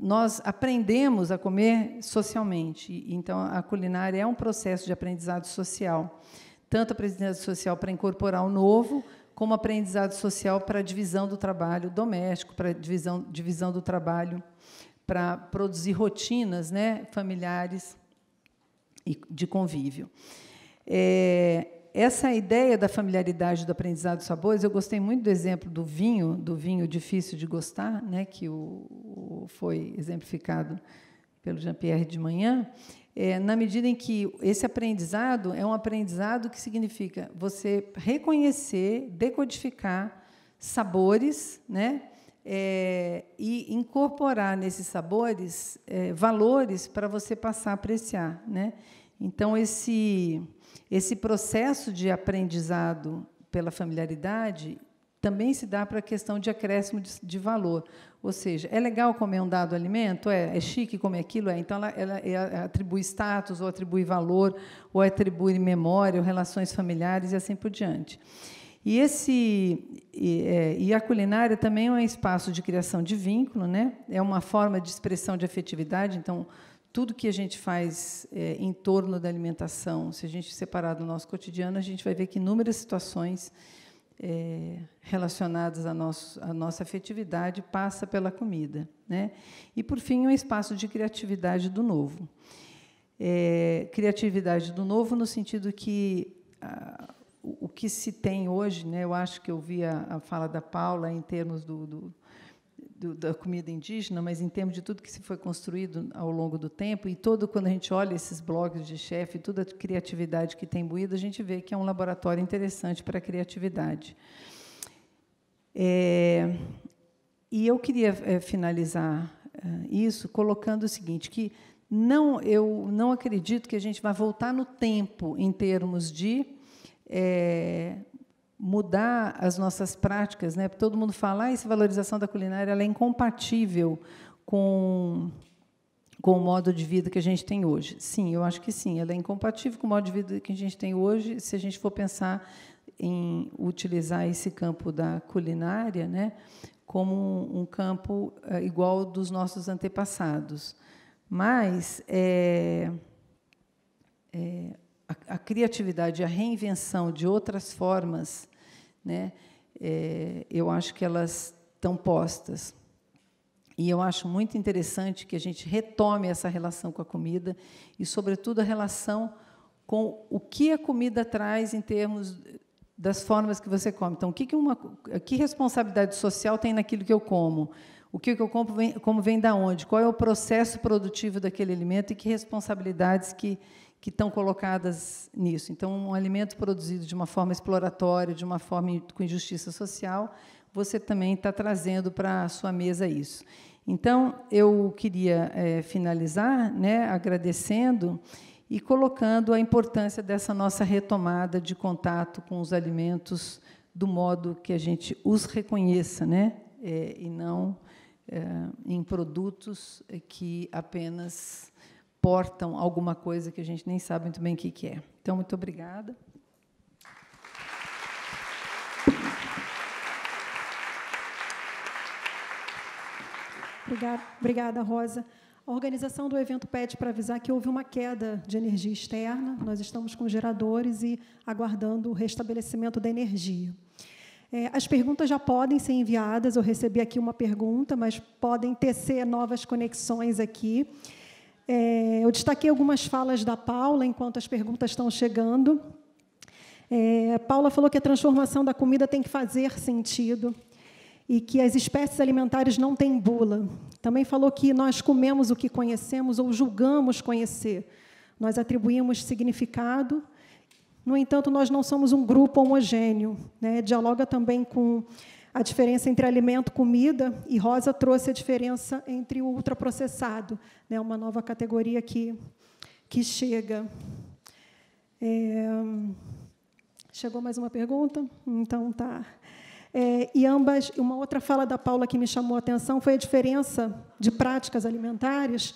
nós aprendemos a comer socialmente. Então, a culinária é um processo de aprendizado social. Tanto aprendizado social para incorporar o novo, como aprendizado social para a divisão do trabalho doméstico, para a divisão, divisão do trabalho, para produzir rotinas né, familiares de convívio. É, essa ideia da familiaridade do aprendizado de sabores, eu gostei muito do exemplo do vinho, do vinho difícil de gostar, né, que o, o foi exemplificado pelo Jean-Pierre de manhã, é, na medida em que esse aprendizado é um aprendizado que significa você reconhecer, decodificar sabores, né, é, e incorporar nesses sabores é, valores para você passar a apreciar, né? Então, esse, esse processo de aprendizado pela familiaridade também se dá para a questão de acréscimo de, de, valor. Ou seja, é legal comer um dado alimento? É, é chique comer aquilo? É. Então, ela, ela, ela, atribui status, ou atribui valor, ou atribui memória, ou relações familiares e assim por diante. E, esse, e, é, e a culinária também é um espaço de criação de vínculo, né? é uma forma de expressão de afetividade. Então, tudo que a gente faz é, em torno da alimentação, se a gente separar do nosso cotidiano, a gente vai ver que inúmeras situações é, relacionadas à, nosso, à nossa afetividade passa pela comida. Né? E, por fim, um espaço de criatividade do novo. É, criatividade do novo no sentido que a, ah, o que se tem hoje, né, eu acho que eu vi a, a fala da Paula em termos do, do do, da comida indígena, mas em termos de tudo que se foi construído ao longo do tempo e todo quando a gente olha esses blogs de chefe, toda a criatividade que tem buído, a gente vê que é um laboratório interessante para a criatividade. É, e eu queria é, finalizar é, isso colocando o seguinte, que não eu não acredito que a gente vai voltar no tempo em termos de é, mudar as nossas práticas, né? Todo mundo fala, ah, essa valorização da culinária ela é incompatível com com o modo de vida que a gente tem hoje. Sim, eu acho que sim, ela é incompatível com o modo de vida que a gente tem hoje, se a gente for pensar em utilizar esse campo da culinária, né, como um campo eh, igual dos nossos antepassados. Mas é, é, a, a criatividade, a reinvenção de outras formas né? É, eu acho que elas estão postas. E eu acho muito interessante que a gente retome essa relação com a comida e, sobretudo, a relação com o que a comida traz em termos das formas que você come. Então, o que, que uma, que responsabilidade social tem naquilo que eu como? O que eu vem, como vem da onde? Qual é o processo produtivo daquele alimento e que responsabilidades que, que estão colocadas nisso. Então, um alimento produzido de uma forma exploratória, de uma forma com injustiça social, você também está trazendo para a sua mesa isso. Então, eu queria é, finalizar né, agradecendo e colocando a importância dessa nossa retomada de contato com os alimentos do modo que a gente os reconheça, né? É, e não é, em produtos que apenas portam alguma coisa que a gente nem sabe muito bem o que é. Então, muito obrigada. Obrigada, Rosa. A organização do evento pede para avisar que houve uma queda de energia externa. Nós estamos com geradores e aguardando o restabelecimento da energia. É, as perguntas já podem ser enviadas. Eu recebi aqui uma pergunta, mas podem tecer novas conexões aqui. É, eu destaquei algumas falas da Paula enquanto as perguntas estão chegando. É, Paula falou que a transformação da comida tem que fazer sentido e que as espécies alimentares não têm bula. Também falou que nós comemos o que conhecemos ou julgamos conhecer. Nós atribuímos significado. No entanto, nós não somos um grupo homogêneo. Né? Dialoga também com a diferença entre alimento, comida, e Rosa trouxe a diferença entre o ultraprocessado, né, uma nova categoria que, que chega. É, chegou mais uma pergunta? Então tá. É, e ambas, uma outra fala da Paula que me chamou a atenção foi a diferença de práticas alimentares.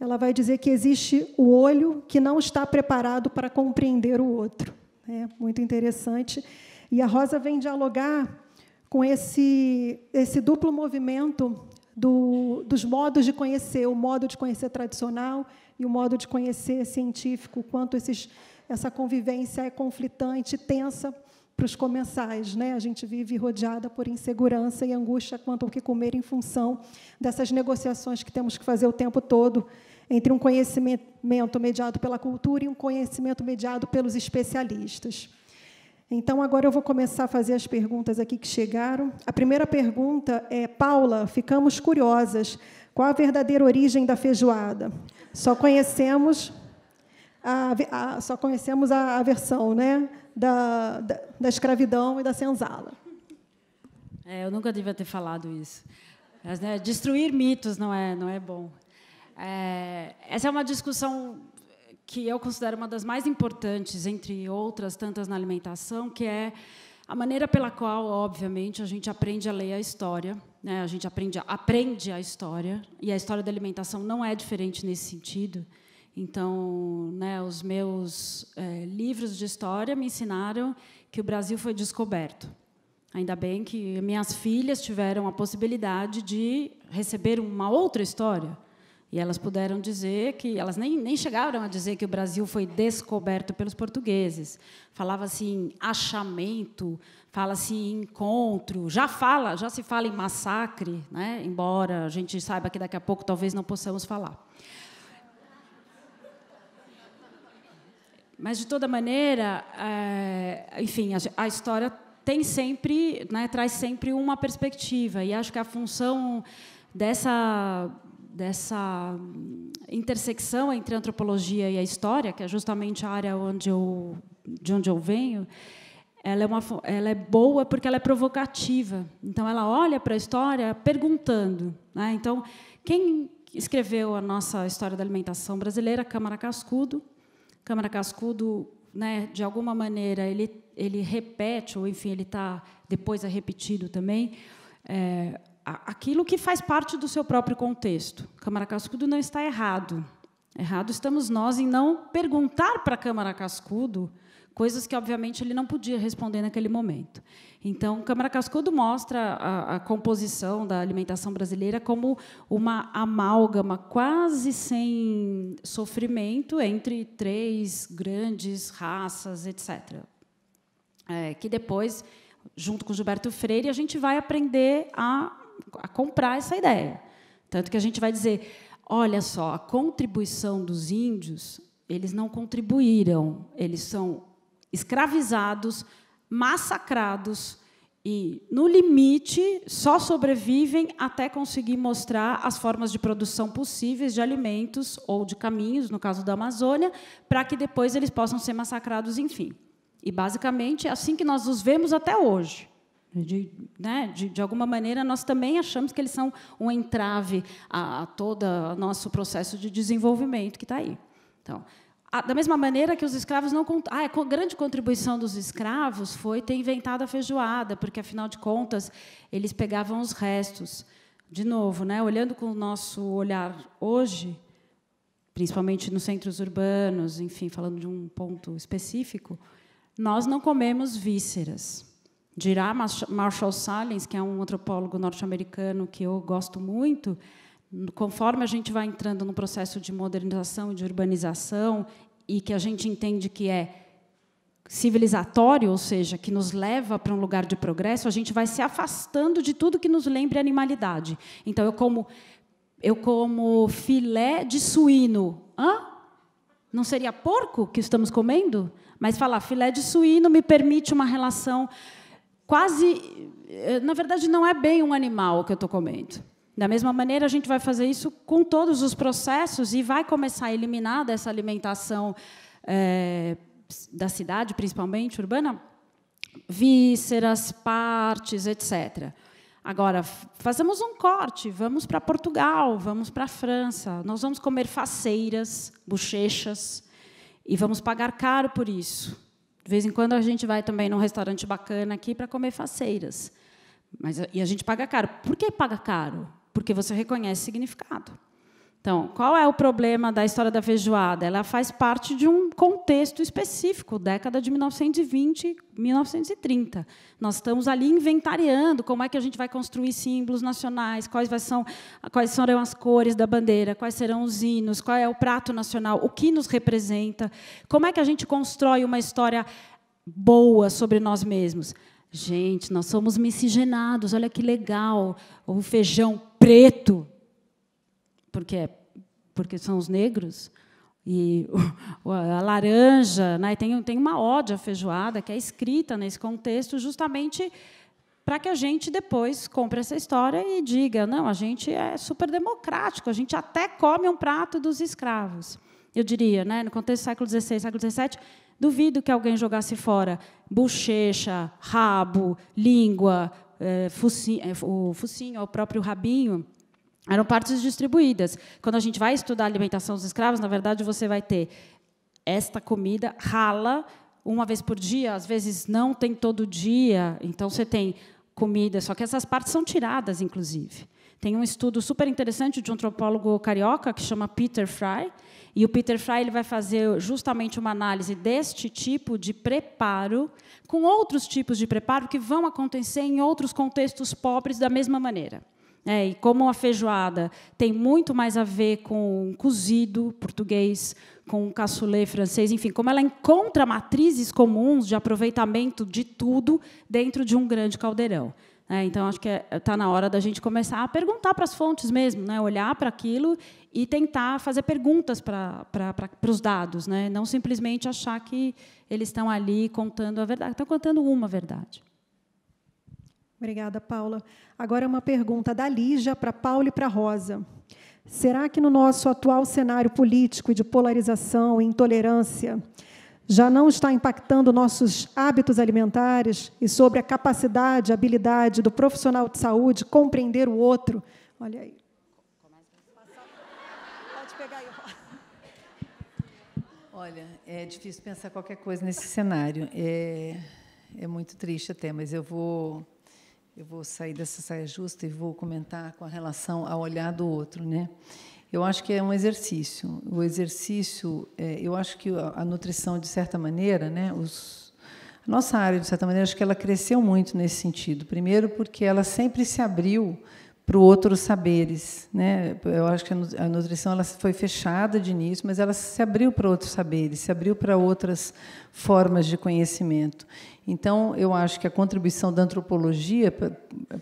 Ela vai dizer que existe o olho que não está preparado para compreender o outro. É muito interessante. E a Rosa vem dialogar com esse, esse duplo movimento do, dos modos de conhecer, o modo de conhecer tradicional e o modo de conhecer científico, quanto esses, essa convivência é conflitante, tensa para os comensais. Né? A gente vive rodeada por insegurança e angústia quanto ao que comer em função dessas negociações que temos que fazer o tempo todo entre um conhecimento mediado pela cultura e um conhecimento mediado pelos especialistas. Então, agora eu vou começar a fazer as perguntas aqui que chegaram. A primeira pergunta é: Paula, ficamos curiosas. Qual a verdadeira origem da feijoada? Só conhecemos a, a só conhecemos a, a versão né, da, da, da, escravidão e da senzala. É, eu nunca devia ter falado isso. Mas, né, destruir mitos não é, não é bom. É, essa é uma discussão que eu considero uma das mais importantes, entre outras tantas na alimentação, que é a maneira pela qual, obviamente, a gente aprende a ler a história, né? a gente aprende, aprende a história, e a história da alimentação não é diferente nesse sentido. Então, né, os meus é, livros de história me ensinaram que o Brasil foi descoberto. Ainda bem que minhas filhas tiveram a possibilidade de receber uma outra história, e elas puderam dizer que, elas nem, nem chegaram a dizer que o Brasil foi descoberto pelos portugueses. Falava-se em assim, achamento, fala-se em assim, encontro, já fala, já se fala em massacre, né? embora a gente saiba que daqui a pouco talvez não possamos falar. Mas, de toda maneira, é, enfim, a, a história tem sempre, né, traz sempre uma perspectiva. E acho que a função dessa dessa hum, intersecção entre a antropologia e a história, que é justamente a área onde eu, de onde eu venho, ela é, uma, ela é boa porque ela é provocativa. Então, ela olha para a história perguntando. Né? Então, quem escreveu a nossa história da alimentação brasileira, Câmara Cascudo. Câmara Cascudo, né, de alguma maneira, ele, ele repete, ou enfim, ele está depois é repetido também, é, aquilo que faz parte do seu próprio contexto. Câmara Cascudo não está errado. Errado estamos nós em não perguntar para a Câmara Cascudo coisas que, obviamente, ele não podia responder naquele momento. Então, Câmara Cascudo mostra a, a composição da alimentação brasileira como uma amálgama quase sem sofrimento entre três grandes raças, etc. É, que depois, junto com Gilberto Freire, a gente vai aprender a a comprar essa ideia. Tanto que a gente vai dizer, olha só, a contribuição dos índios, eles não contribuíram, eles são escravizados, massacrados e, no limite, só sobrevivem até conseguir mostrar as formas de produção possíveis de alimentos ou de caminhos, no caso da Amazônia, para que depois eles possam ser massacrados, enfim. E, basicamente, é assim que nós os vemos até hoje. De, né, de, de, alguma maneira, nós também achamos que eles são um entrave a, a todo o nosso processo de desenvolvimento que está aí. Então, a, da mesma maneira que os escravos não. Ah, a grande contribuição dos escravos foi ter inventado a feijoada, porque, afinal de contas, eles pegavam os restos. De novo, né, olhando com o nosso olhar hoje, principalmente nos centros urbanos, enfim, falando de um ponto específico, nós não comemos vísceras. Dirá Marshall Salins, que é um antropólogo norte-americano que eu gosto muito, conforme a gente vai entrando no processo de modernização e de urbanização e que a gente entende que é civilizatório, ou seja, que nos leva para um lugar de progresso, a gente vai se afastando de tudo que nos lembre animalidade. Então eu como eu como filé de suíno. Hã? Não seria porco que estamos comendo? Mas falar filé de suíno me permite uma relação quase. Eh, na verdade, não é bem um animal que eu estou comendo. Da mesma maneira, a gente vai fazer isso com todos os processos e vai começar a eliminar dessa alimentação é, da cidade, principalmente urbana, vísceras, partes, etc. Agora, fazemos um corte, vamos para Portugal, vamos para a França, nós vamos comer faceiras, bochechas, e vamos pagar caro por isso. De vez em quando a gente vai também num restaurante bacana aqui para comer faceiras. Mas, e a gente paga caro. Por que paga caro? Porque você reconhece significado. Então, qual é o problema da história da feijoada? Ela faz parte de um contexto específico, década de 1920, 1930. Nós estamos ali inventariando como é que a gente vai construir símbolos nacionais, quais, são, quais serão as cores da bandeira, quais serão os hinos, qual é o prato nacional, o que nos representa, como é que a gente constrói uma história boa sobre nós mesmos. Gente, nós somos miscigenados, olha que legal. O feijão preto porque, é, porque são os negros, e a laranja, né? tem, tem uma ode à feijoada que é escrita nesse contexto justamente para que a gente depois compre essa história e diga, não, a gente é super democrático, a gente até come um prato dos escravos. Eu diria, né, no contexto do século XVI, século XVII, duvido que alguém jogasse fora bochecha, rabo, língua, é, focinho, é, o focinho, o próprio rabinho, eram partes distribuídas. Quando a gente vai estudar a alimentação dos escravos, na verdade, você vai ter esta comida rala uma vez por dia, às vezes não tem todo dia. Então você tem comida, só que essas partes são tiradas, inclusive. Tem um estudo super interessante de um antropólogo carioca que chama Peter Fry, e o Peter Fry ele vai fazer justamente uma análise deste tipo de preparo com outros tipos de preparo que vão acontecer em outros contextos pobres da mesma maneira. É, e como a feijoada tem muito mais a ver com cozido português, com cassoulet francês, enfim, como ela encontra matrizes comuns de aproveitamento de tudo dentro de um grande caldeirão. É, então, acho que está é, tá na hora da gente começar a perguntar para as fontes mesmo, né? olhar para aquilo e tentar fazer perguntas para os dados, né? não simplesmente achar que eles estão ali contando a verdade, estão contando uma verdade. Obrigada, Paula. Agora uma pergunta da Lígia para Paula e para Rosa. Será que no nosso atual cenário político de polarização e intolerância já não está impactando nossos hábitos alimentares e sobre a capacidade, habilidade do profissional de saúde compreender o outro? Olha aí. Pode pegar aí. Olha, é difícil pensar qualquer coisa nesse cenário. É, é muito triste até, mas eu vou eu vou sair dessa saia justa e vou comentar com a relação ao olhar do outro, né? Eu acho que é um exercício. O exercício, é, eu acho que a nutrição, de certa maneira, né, os, a nossa área, de certa maneira, acho que ela cresceu muito nesse sentido. Primeiro, porque ela sempre se abriu para outros saberes. Né? Eu acho que a nutrição ela foi fechada de início, mas ela se abriu para outros saberes, se abriu para outras formas de conhecimento. Então, eu acho que a contribuição da antropologia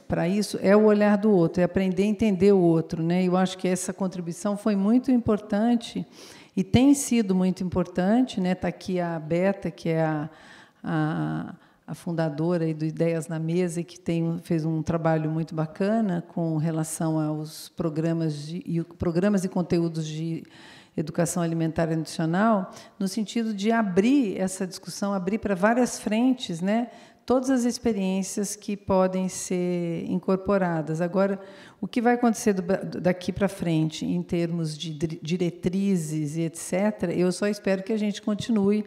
para isso é o olhar do outro, é aprender a entender o outro. Né? Eu acho que essa contribuição foi muito importante e tem sido muito importante. Está né? Tá aqui a Beta, que é a, a a fundadora do Ideias na Mesa, que tem, fez um trabalho muito bacana com relação aos programas, de, programas e conteúdos de educação alimentar e nutricional, no sentido de abrir essa discussão, abrir para várias frentes, né? Todas as experiências que podem ser incorporadas. Agora, o que vai acontecer daqui para frente, em termos de diretrizes e etc., eu só espero que a gente continue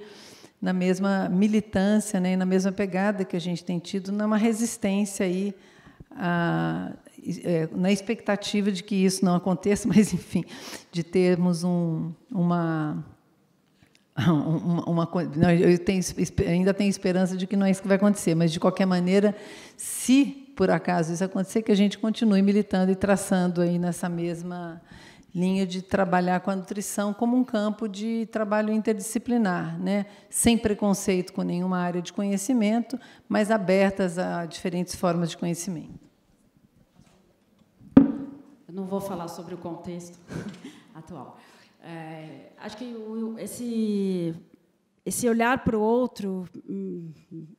na mesma militância, né, na mesma pegada que a gente tem tido, numa resistência aí, a, é, na expectativa de que isso não aconteça, [LAUGHS] mas enfim, de termos um, uma uma, uma não, eu tenho, ainda tenho esperança de que não é isso que vai acontecer, mas de qualquer maneira, se por acaso isso acontecer, que a gente continue militando e traçando aí nessa mesma linha de trabalhar com a nutrição como um campo de trabalho interdisciplinar, né? sem preconceito com nenhuma área de conhecimento, mas abertas a diferentes formas de conhecimento. Eu não vou falar sobre o contexto [LAUGHS] atual. É, acho que esse esse olhar para o outro hum,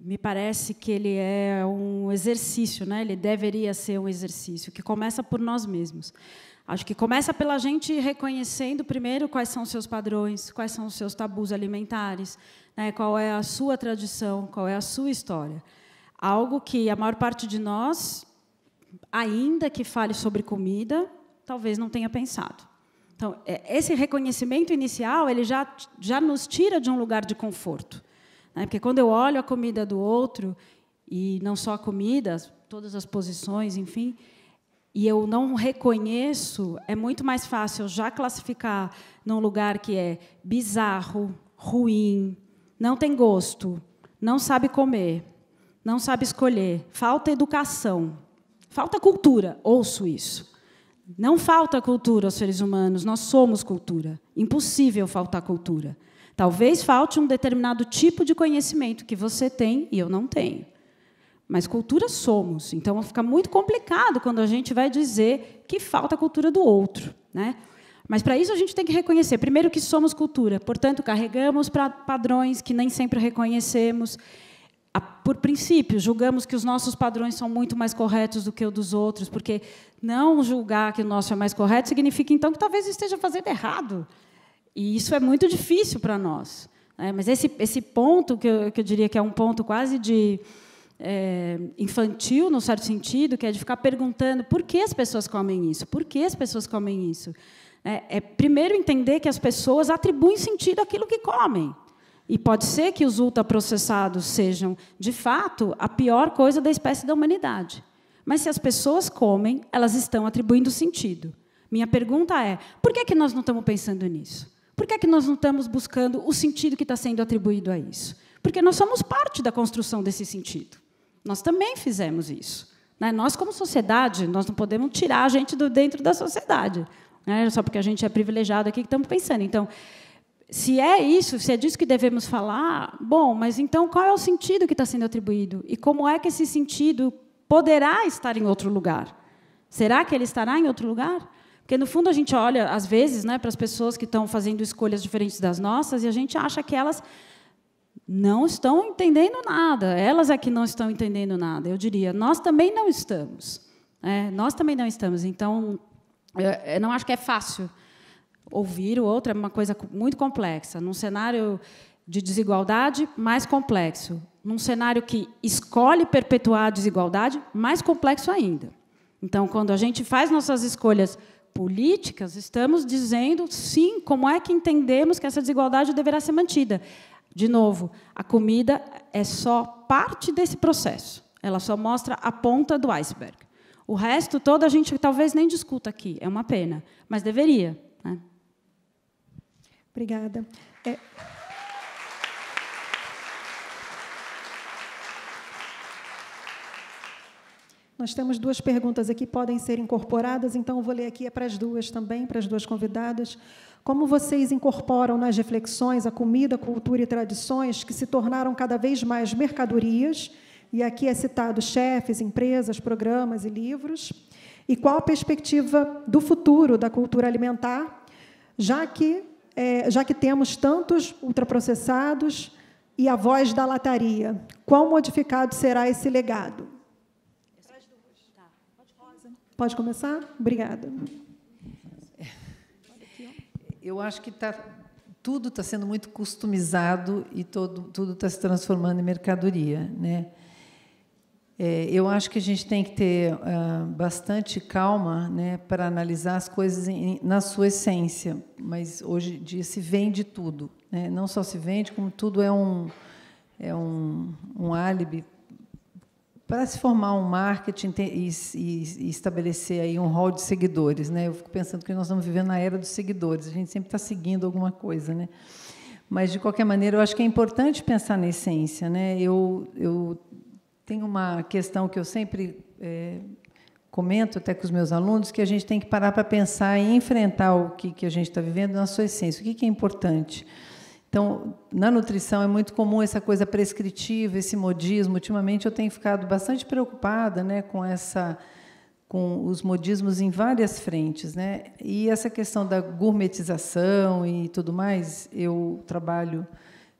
me parece que ele é um exercício, né? Ele deveria ser um exercício que começa por nós mesmos. Acho que começa pela gente reconhecendo primeiro quais são os seus padrões, quais são os seus tabus alimentares, né, qual é a sua tradição, qual é a sua história. Algo que a maior parte de nós, ainda que fale sobre comida, talvez não tenha pensado. Então, é, esse reconhecimento inicial ele já, já nos tira de um lugar de conforto. Né? Porque quando eu olho a comida do outro, e não só a comida, todas as posições, enfim, e eu não reconheço, é muito mais fácil já classificar num lugar que é bizarro, ruim, não tem gosto, não sabe comer, não sabe escolher, falta educação, falta cultura. Ouço isso. Não falta cultura aos seres humanos, nós somos cultura. Impossível faltar cultura. Talvez falte um determinado tipo de conhecimento que você tem e eu não tenho. Mas cultura somos. Então fica muito complicado quando a gente vai dizer que falta a cultura do outro. Né? Mas para isso a gente tem que reconhecer, primeiro, que somos cultura, portanto, carregamos para padrões que nem sempre reconhecemos. Por princípio, julgamos que os nossos padrões são muito mais corretos do que os dos outros, porque não julgar que o nosso é mais correto significa então que talvez esteja fazendo errado. E isso é muito difícil para nós. Né? Mas esse, esse ponto, que eu, que eu diria que é um ponto quase de é, infantil, num certo sentido, que é de ficar perguntando por que as pessoas comem isso, por que as pessoas comem isso. É, é primeiro entender que as pessoas atribuem sentido àquilo que comem. E pode ser que os ultraprocessados sejam, de fato, a pior coisa da espécie da humanidade. Mas se as pessoas comem, elas estão atribuindo sentido. Minha pergunta é: por que, é que nós não estamos pensando nisso? Por que, é que nós não estamos buscando o sentido que está sendo atribuído a isso? Porque nós somos parte da construção desse sentido. Nós também fizemos isso. Né? Nós, como sociedade, nós não podemos tirar a gente do dentro da sociedade. Né? Só porque a gente é privilegiado aqui que estamos pensando. Então, se é isso, se é disso que devemos falar, bom, mas então qual é o sentido que está sendo atribuído? E como é que esse sentido poderá estar em outro lugar? Será que ele estará em outro lugar? Porque, no fundo, a gente olha, às vezes, né, para as pessoas que estão fazendo escolhas diferentes das nossas e a gente acha que elas não estão entendendo nada, elas é que não estão entendendo nada, eu diria. Nós também não estamos. É, nós também não estamos. Então, eu não acho que é fácil ouvir o outro, é uma coisa muito complexa. Num cenário de desigualdade, mais complexo. Num cenário que escolhe perpetuar a desigualdade, mais complexo ainda. Então, quando a gente faz nossas escolhas políticas, estamos dizendo, sim, como é que entendemos que essa desigualdade deverá ser mantida. De novo, a comida é só parte desse processo. Ela só mostra a ponta do iceberg. O resto todo a gente talvez nem discuta aqui, é uma pena, mas deveria. Né? Obrigada. É... Nós temos duas perguntas aqui, podem ser incorporadas, então vou ler aqui é para as duas também, para as duas convidadas. Como vocês incorporam nas reflexões a comida, cultura e tradições que se tornaram cada vez mais mercadorias, e aqui é citado chefes, empresas, programas e livros, e qual a perspectiva do futuro da cultura alimentar, já que, é, já que temos tantos ultraprocessados e a voz da lataria? Quão modificado será esse legado? Tá. Pode começar? Obrigada eu acho que tá, tudo está sendo muito customizado e todo, tudo está se transformando em mercadoria. Né? É, eu acho que a gente tem que ter uh, bastante calma né, para analisar as coisas em, na sua essência, mas hoje em dia se vende tudo. Né? Não só se vende, como tudo é um, é um, um álibi para se formar um marketing e, e, e, estabelecer aí um rol de seguidores, né? Eu fico pensando que nós estamos vivendo na era dos seguidores, a gente sempre está seguindo alguma coisa, né? Mas de qualquer maneira, eu acho que é importante pensar na essência, né? Eu eu tenho uma questão que eu sempre é, comento até com os meus alunos que a gente tem que parar para pensar e enfrentar o que que a gente está vivendo na sua essência, o que, que é importante. Então, na nutrição é muito comum essa coisa prescritiva, esse modismo. Ultimamente eu tenho ficado bastante preocupada, né, com essa com os modismos em várias frentes, né? E essa questão da gourmetização e tudo mais, eu trabalho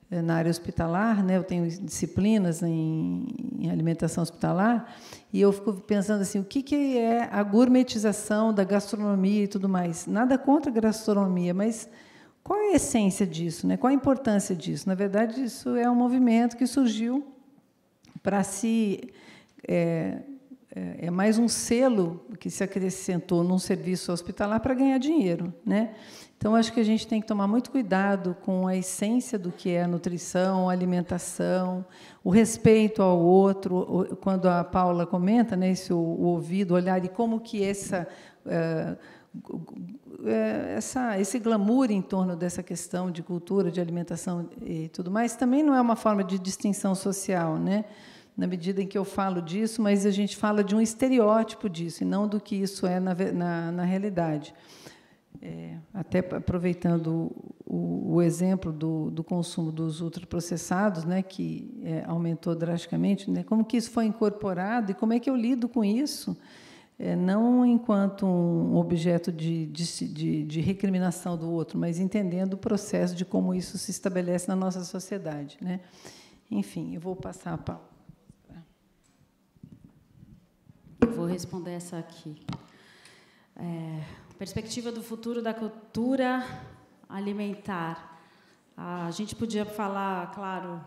eh, na área hospitalar, né? Eu tenho disciplinas em, em alimentação hospitalar e eu fico pensando assim, o que, que é a gourmetização da gastronomia e tudo mais? Nada contra a gastronomia, mas qual é a essência disso? Né? Qual a importância disso? Na verdade, isso é um movimento que surgiu para se. É, é, é mais um selo que se acrescentou num serviço hospitalar para ganhar dinheiro. Né? Então, acho que a gente tem que tomar muito cuidado com a essência do que é a nutrição, a alimentação, o respeito ao outro. Quando a Paula comenta né, esse, o, o ouvido, o olhar, e como que essa. Uh, é, essa, esse glamour em torno dessa questão de cultura, de alimentação e tudo mais, também não é uma forma de distinção social, né? na medida em que eu falo disso, mas a gente fala de um estereótipo disso, e não do que isso é na, na, na realidade. É, até aproveitando o, o exemplo do, do, consumo dos ultraprocessados, né, que é, aumentou drasticamente, né, como que isso foi incorporado e como é que eu lido com isso? é, não enquanto um objeto de, de, de, de, recriminação do outro, mas entendendo o processo de como isso se estabelece na nossa sociedade. Né? Enfim, eu vou passar a palavra. Vou responder essa aqui. É, perspectiva do futuro da cultura alimentar. A gente podia falar, claro,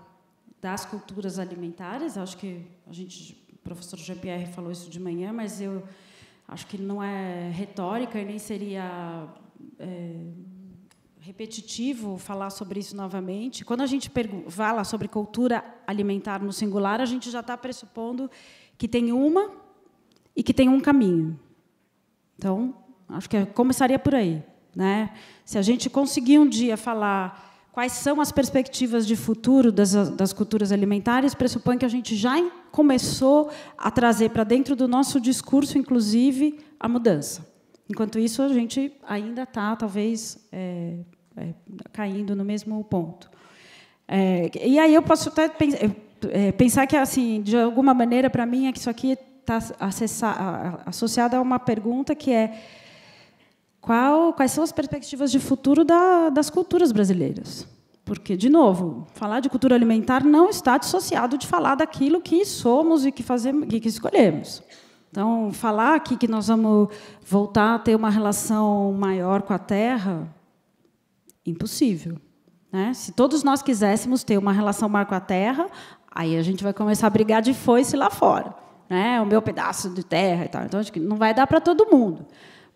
das culturas alimentares, acho que a gente professor GPR falou isso de manhã, mas eu acho que não é retórica e nem seria é, repetitivo falar sobre isso novamente. Quando a gente fala sobre cultura alimentar no singular, a gente já está pressupondo que tem uma e que tem um caminho. Então, acho que eu é, começaria por aí. Né? Se a gente conseguir um dia falar quais são as perspectivas de futuro das, das culturas alimentares, pressupõe que a gente já começou a trazer para dentro do nosso discurso, inclusive, a mudança. Enquanto isso, a gente ainda está, talvez, é, é, caindo no mesmo ponto. É, e aí eu posso até é, pensar que, assim, de alguma maneira, para mim, é que isso aqui está associado a uma pergunta que é qual, quais são as perspectivas de futuro da, das culturas brasileiras. Porque, de novo, falar de cultura alimentar não está dissociado de falar daquilo que somos e que, fazemos, que escolhemos. Então, falar aqui que nós vamos voltar a ter uma relação maior com a terra, impossível. Né? Se todos nós quiséssemos ter uma relação maior com a terra, aí a gente vai começar a brigar de foice lá fora. Né? O meu pedaço de terra e tal. Então, acho que não vai dar para todo mundo.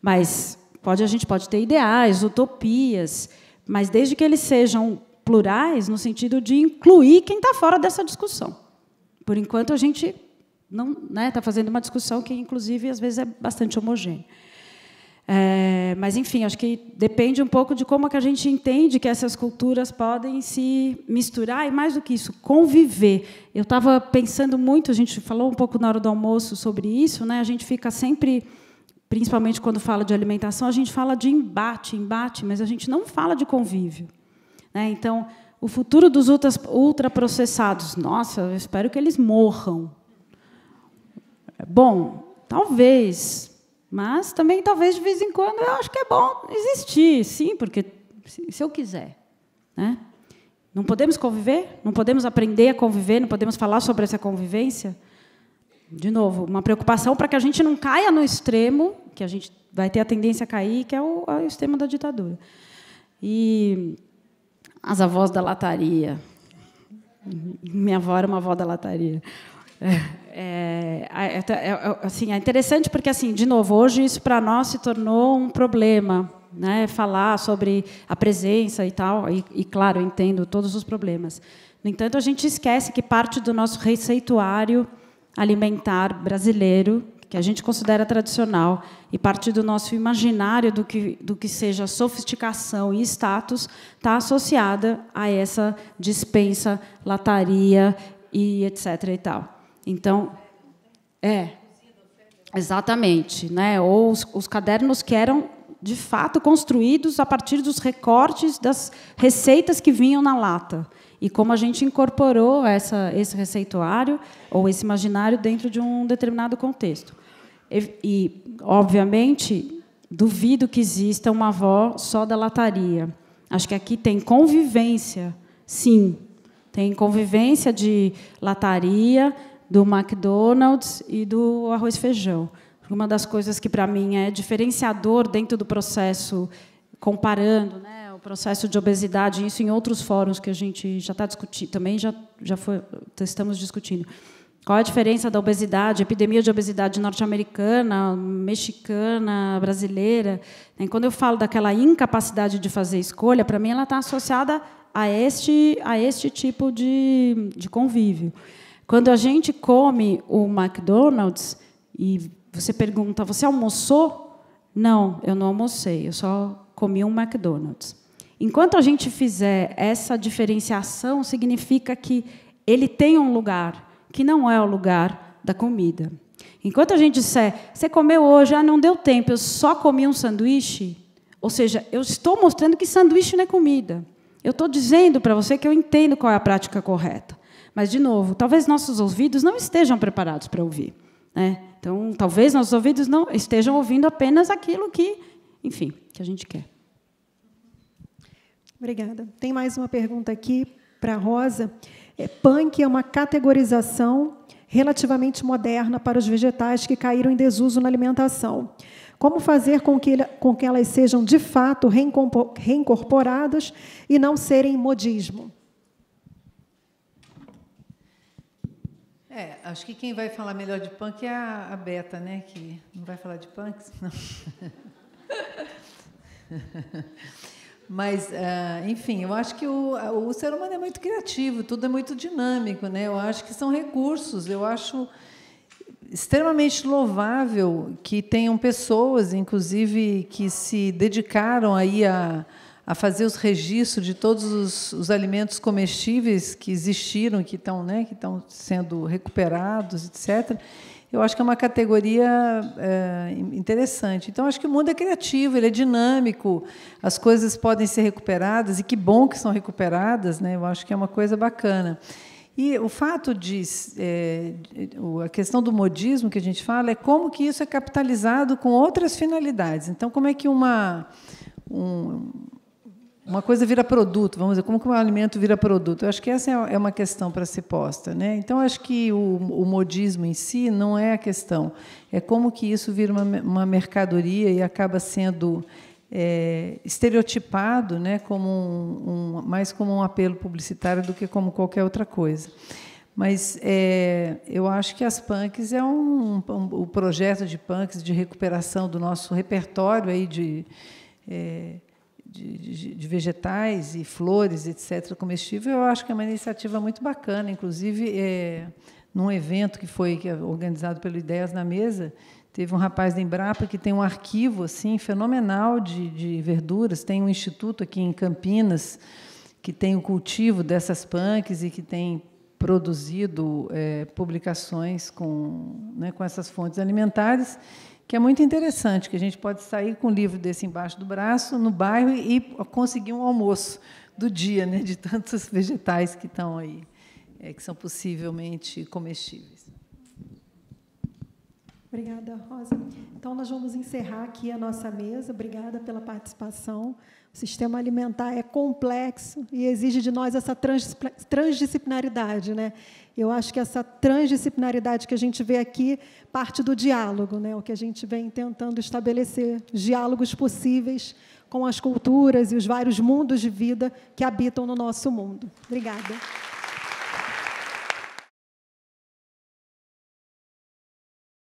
Mas Pode, a gente pode ter ideais, utopias, mas desde que eles sejam plurais, no sentido de incluir quem está fora dessa discussão. Por enquanto, a gente não está né, tá fazendo uma discussão que, inclusive, às vezes é bastante homogênea. É, mas, enfim, acho que depende um pouco de como é que a gente entende que essas culturas podem se misturar e, mais do que isso, conviver. Eu estava pensando muito, a gente falou um pouco na hora do almoço sobre isso, né? a gente fica sempre principalmente quando fala de alimentação, a gente fala de embate, embate, mas a gente não fala de convívio. Né? Então, o futuro dos ultraprocessados, nossa, eu espero que eles morram. É bom, talvez, mas também talvez de vez em quando eu acho que é bom existir, sim, porque se eu quiser, né? Não podemos conviver? Não podemos aprender a conviver? Não podemos falar sobre essa convivência? De novo, uma preocupação para que a gente não caia no extremo que a gente vai ter a tendência a cair, que é o, é o sistema da ditadura. E as avós da lataria. Minha avó era uma avó da lataria. É, é, é, é, é, assim, é interessante porque, assim, de novo, hoje isso para nós se tornou um problema, né? Falar sobre a presença e tal, e, e, claro, eu entendo todos os problemas. No entanto, a gente esquece que parte do nosso receituário alimentar brasileiro que a gente considera tradicional e parte do nosso imaginário do que, do que seja sofisticação e status, está associada a essa dispensa, lataria e etc. E tal. Então, é. Exatamente. Né? Ou os, os cadernos que eram de fato construídos a partir dos recortes das receitas que vinham na lata e como a gente incorporou essa, esse receituário ou esse imaginário dentro de um determinado contexto. E, e, obviamente, duvido que exista uma avó só da lataria. Acho que aqui tem convivência, sim. Tem convivência de lataria, do McDonald's e do arroz e feijão. Uma das coisas que, para mim, é diferenciador dentro do processo, comparando né, o processo de obesidade, isso em outros fóruns que a gente já está discutindo, também já, já foi, estamos discutindo qual a diferença da obesidade, epidemia de obesidade norte-americana, mexicana, brasileira? Né, quando eu falo daquela incapacidade de fazer escolha, para mim ela está associada a este, a este tipo de, de convívio. Quando a gente come o McDonald's e você pergunta, você almoçou? Não, eu não almocei, eu só comi um McDonald's. Enquanto a gente fizer essa diferenciação, significa que ele tem um lugar que não é o lugar da comida. Enquanto a gente disser, você comeu hoje, ah, não deu tempo, eu só comi um sanduíche, ou seja, eu estou mostrando que sanduíche não é comida. Eu estou dizendo para você que eu entendo qual é a prática correta. Mas, de novo, talvez nossos ouvidos não estejam preparados para ouvir. Né? Então, talvez nossos ouvidos não estejam ouvindo apenas aquilo que, enfim, que a gente quer. Obrigada. Tem mais uma pergunta aqui para a Rosa. Rosa. É, punk é uma categorização relativamente moderna para os vegetais que caíram em desuso na alimentação. Como fazer com que, com que elas sejam de fato reincorporadas e não serem modismo? É, acho que quem vai falar melhor de punk é a, a Beta, né? Que não vai falar de punks, senão... [LAUGHS] Mas, eh, enfim, eu acho que o, o ser humano é muito criativo, tudo é muito dinâmico, né? Eu acho que são recursos, eu acho extremamente louvável que tenham pessoas, inclusive, que se dedicaram aí a, a fazer os registros de todos os, os alimentos comestíveis que existiram, que estão né, que estão sendo recuperados, etc eu acho que é uma categoria é, interessante. Então, acho que o mundo é criativo, ele é dinâmico, as coisas podem ser recuperadas, e que bom que são recuperadas, né? eu acho que é uma coisa bacana. E o fato de é, a questão do modismo que a gente fala é como que isso é capitalizado com outras finalidades. Então, como é que uma um, uma coisa vira produto, vamos dizer, como que um alimento vira produto? Eu acho que essa é, é uma questão para ser posta. Né? Então, acho que o, o, modismo em si não é a questão. É como que isso vira uma, uma mercadoria e acaba sendo é, estereotipado né, como um, um, mais como um apelo publicitário do que como qualquer outra coisa. Mas é, eu acho que as punks é um, um, o projeto de punks de recuperação do nosso repertório aí de... É, de, de, de, vegetais e flores, etc., comestível, eu acho que é uma iniciativa muito bacana. Inclusive, é, num evento que foi é organizado pelo Ideias na Mesa, teve um rapaz da Embrapa que tem um arquivo assim fenomenal de, de verduras. Tem um instituto aqui em Campinas que tem o cultivo dessas punks e que tem produzido é, publicações com, né, com essas fontes alimentares que é muito interessante, que a gente pode sair com um livro desse embaixo do braço, no bairro, e conseguir um almoço do dia, né, de tantos vegetais que estão aí, é, que são possivelmente comestíveis. Obrigada, Rosa. Então, nós vamos encerrar aqui a nossa mesa. Obrigada pela participação. O sistema alimentar é complexo e exige de nós essa transdisciplinaridade, né? Eu acho que essa transdisciplinaridade que a gente vê aqui parte do diálogo, né? o que a gente vem tentando estabelecer, diálogos possíveis com as culturas e os vários mundos de vida que habitam no nosso mundo. Obrigada.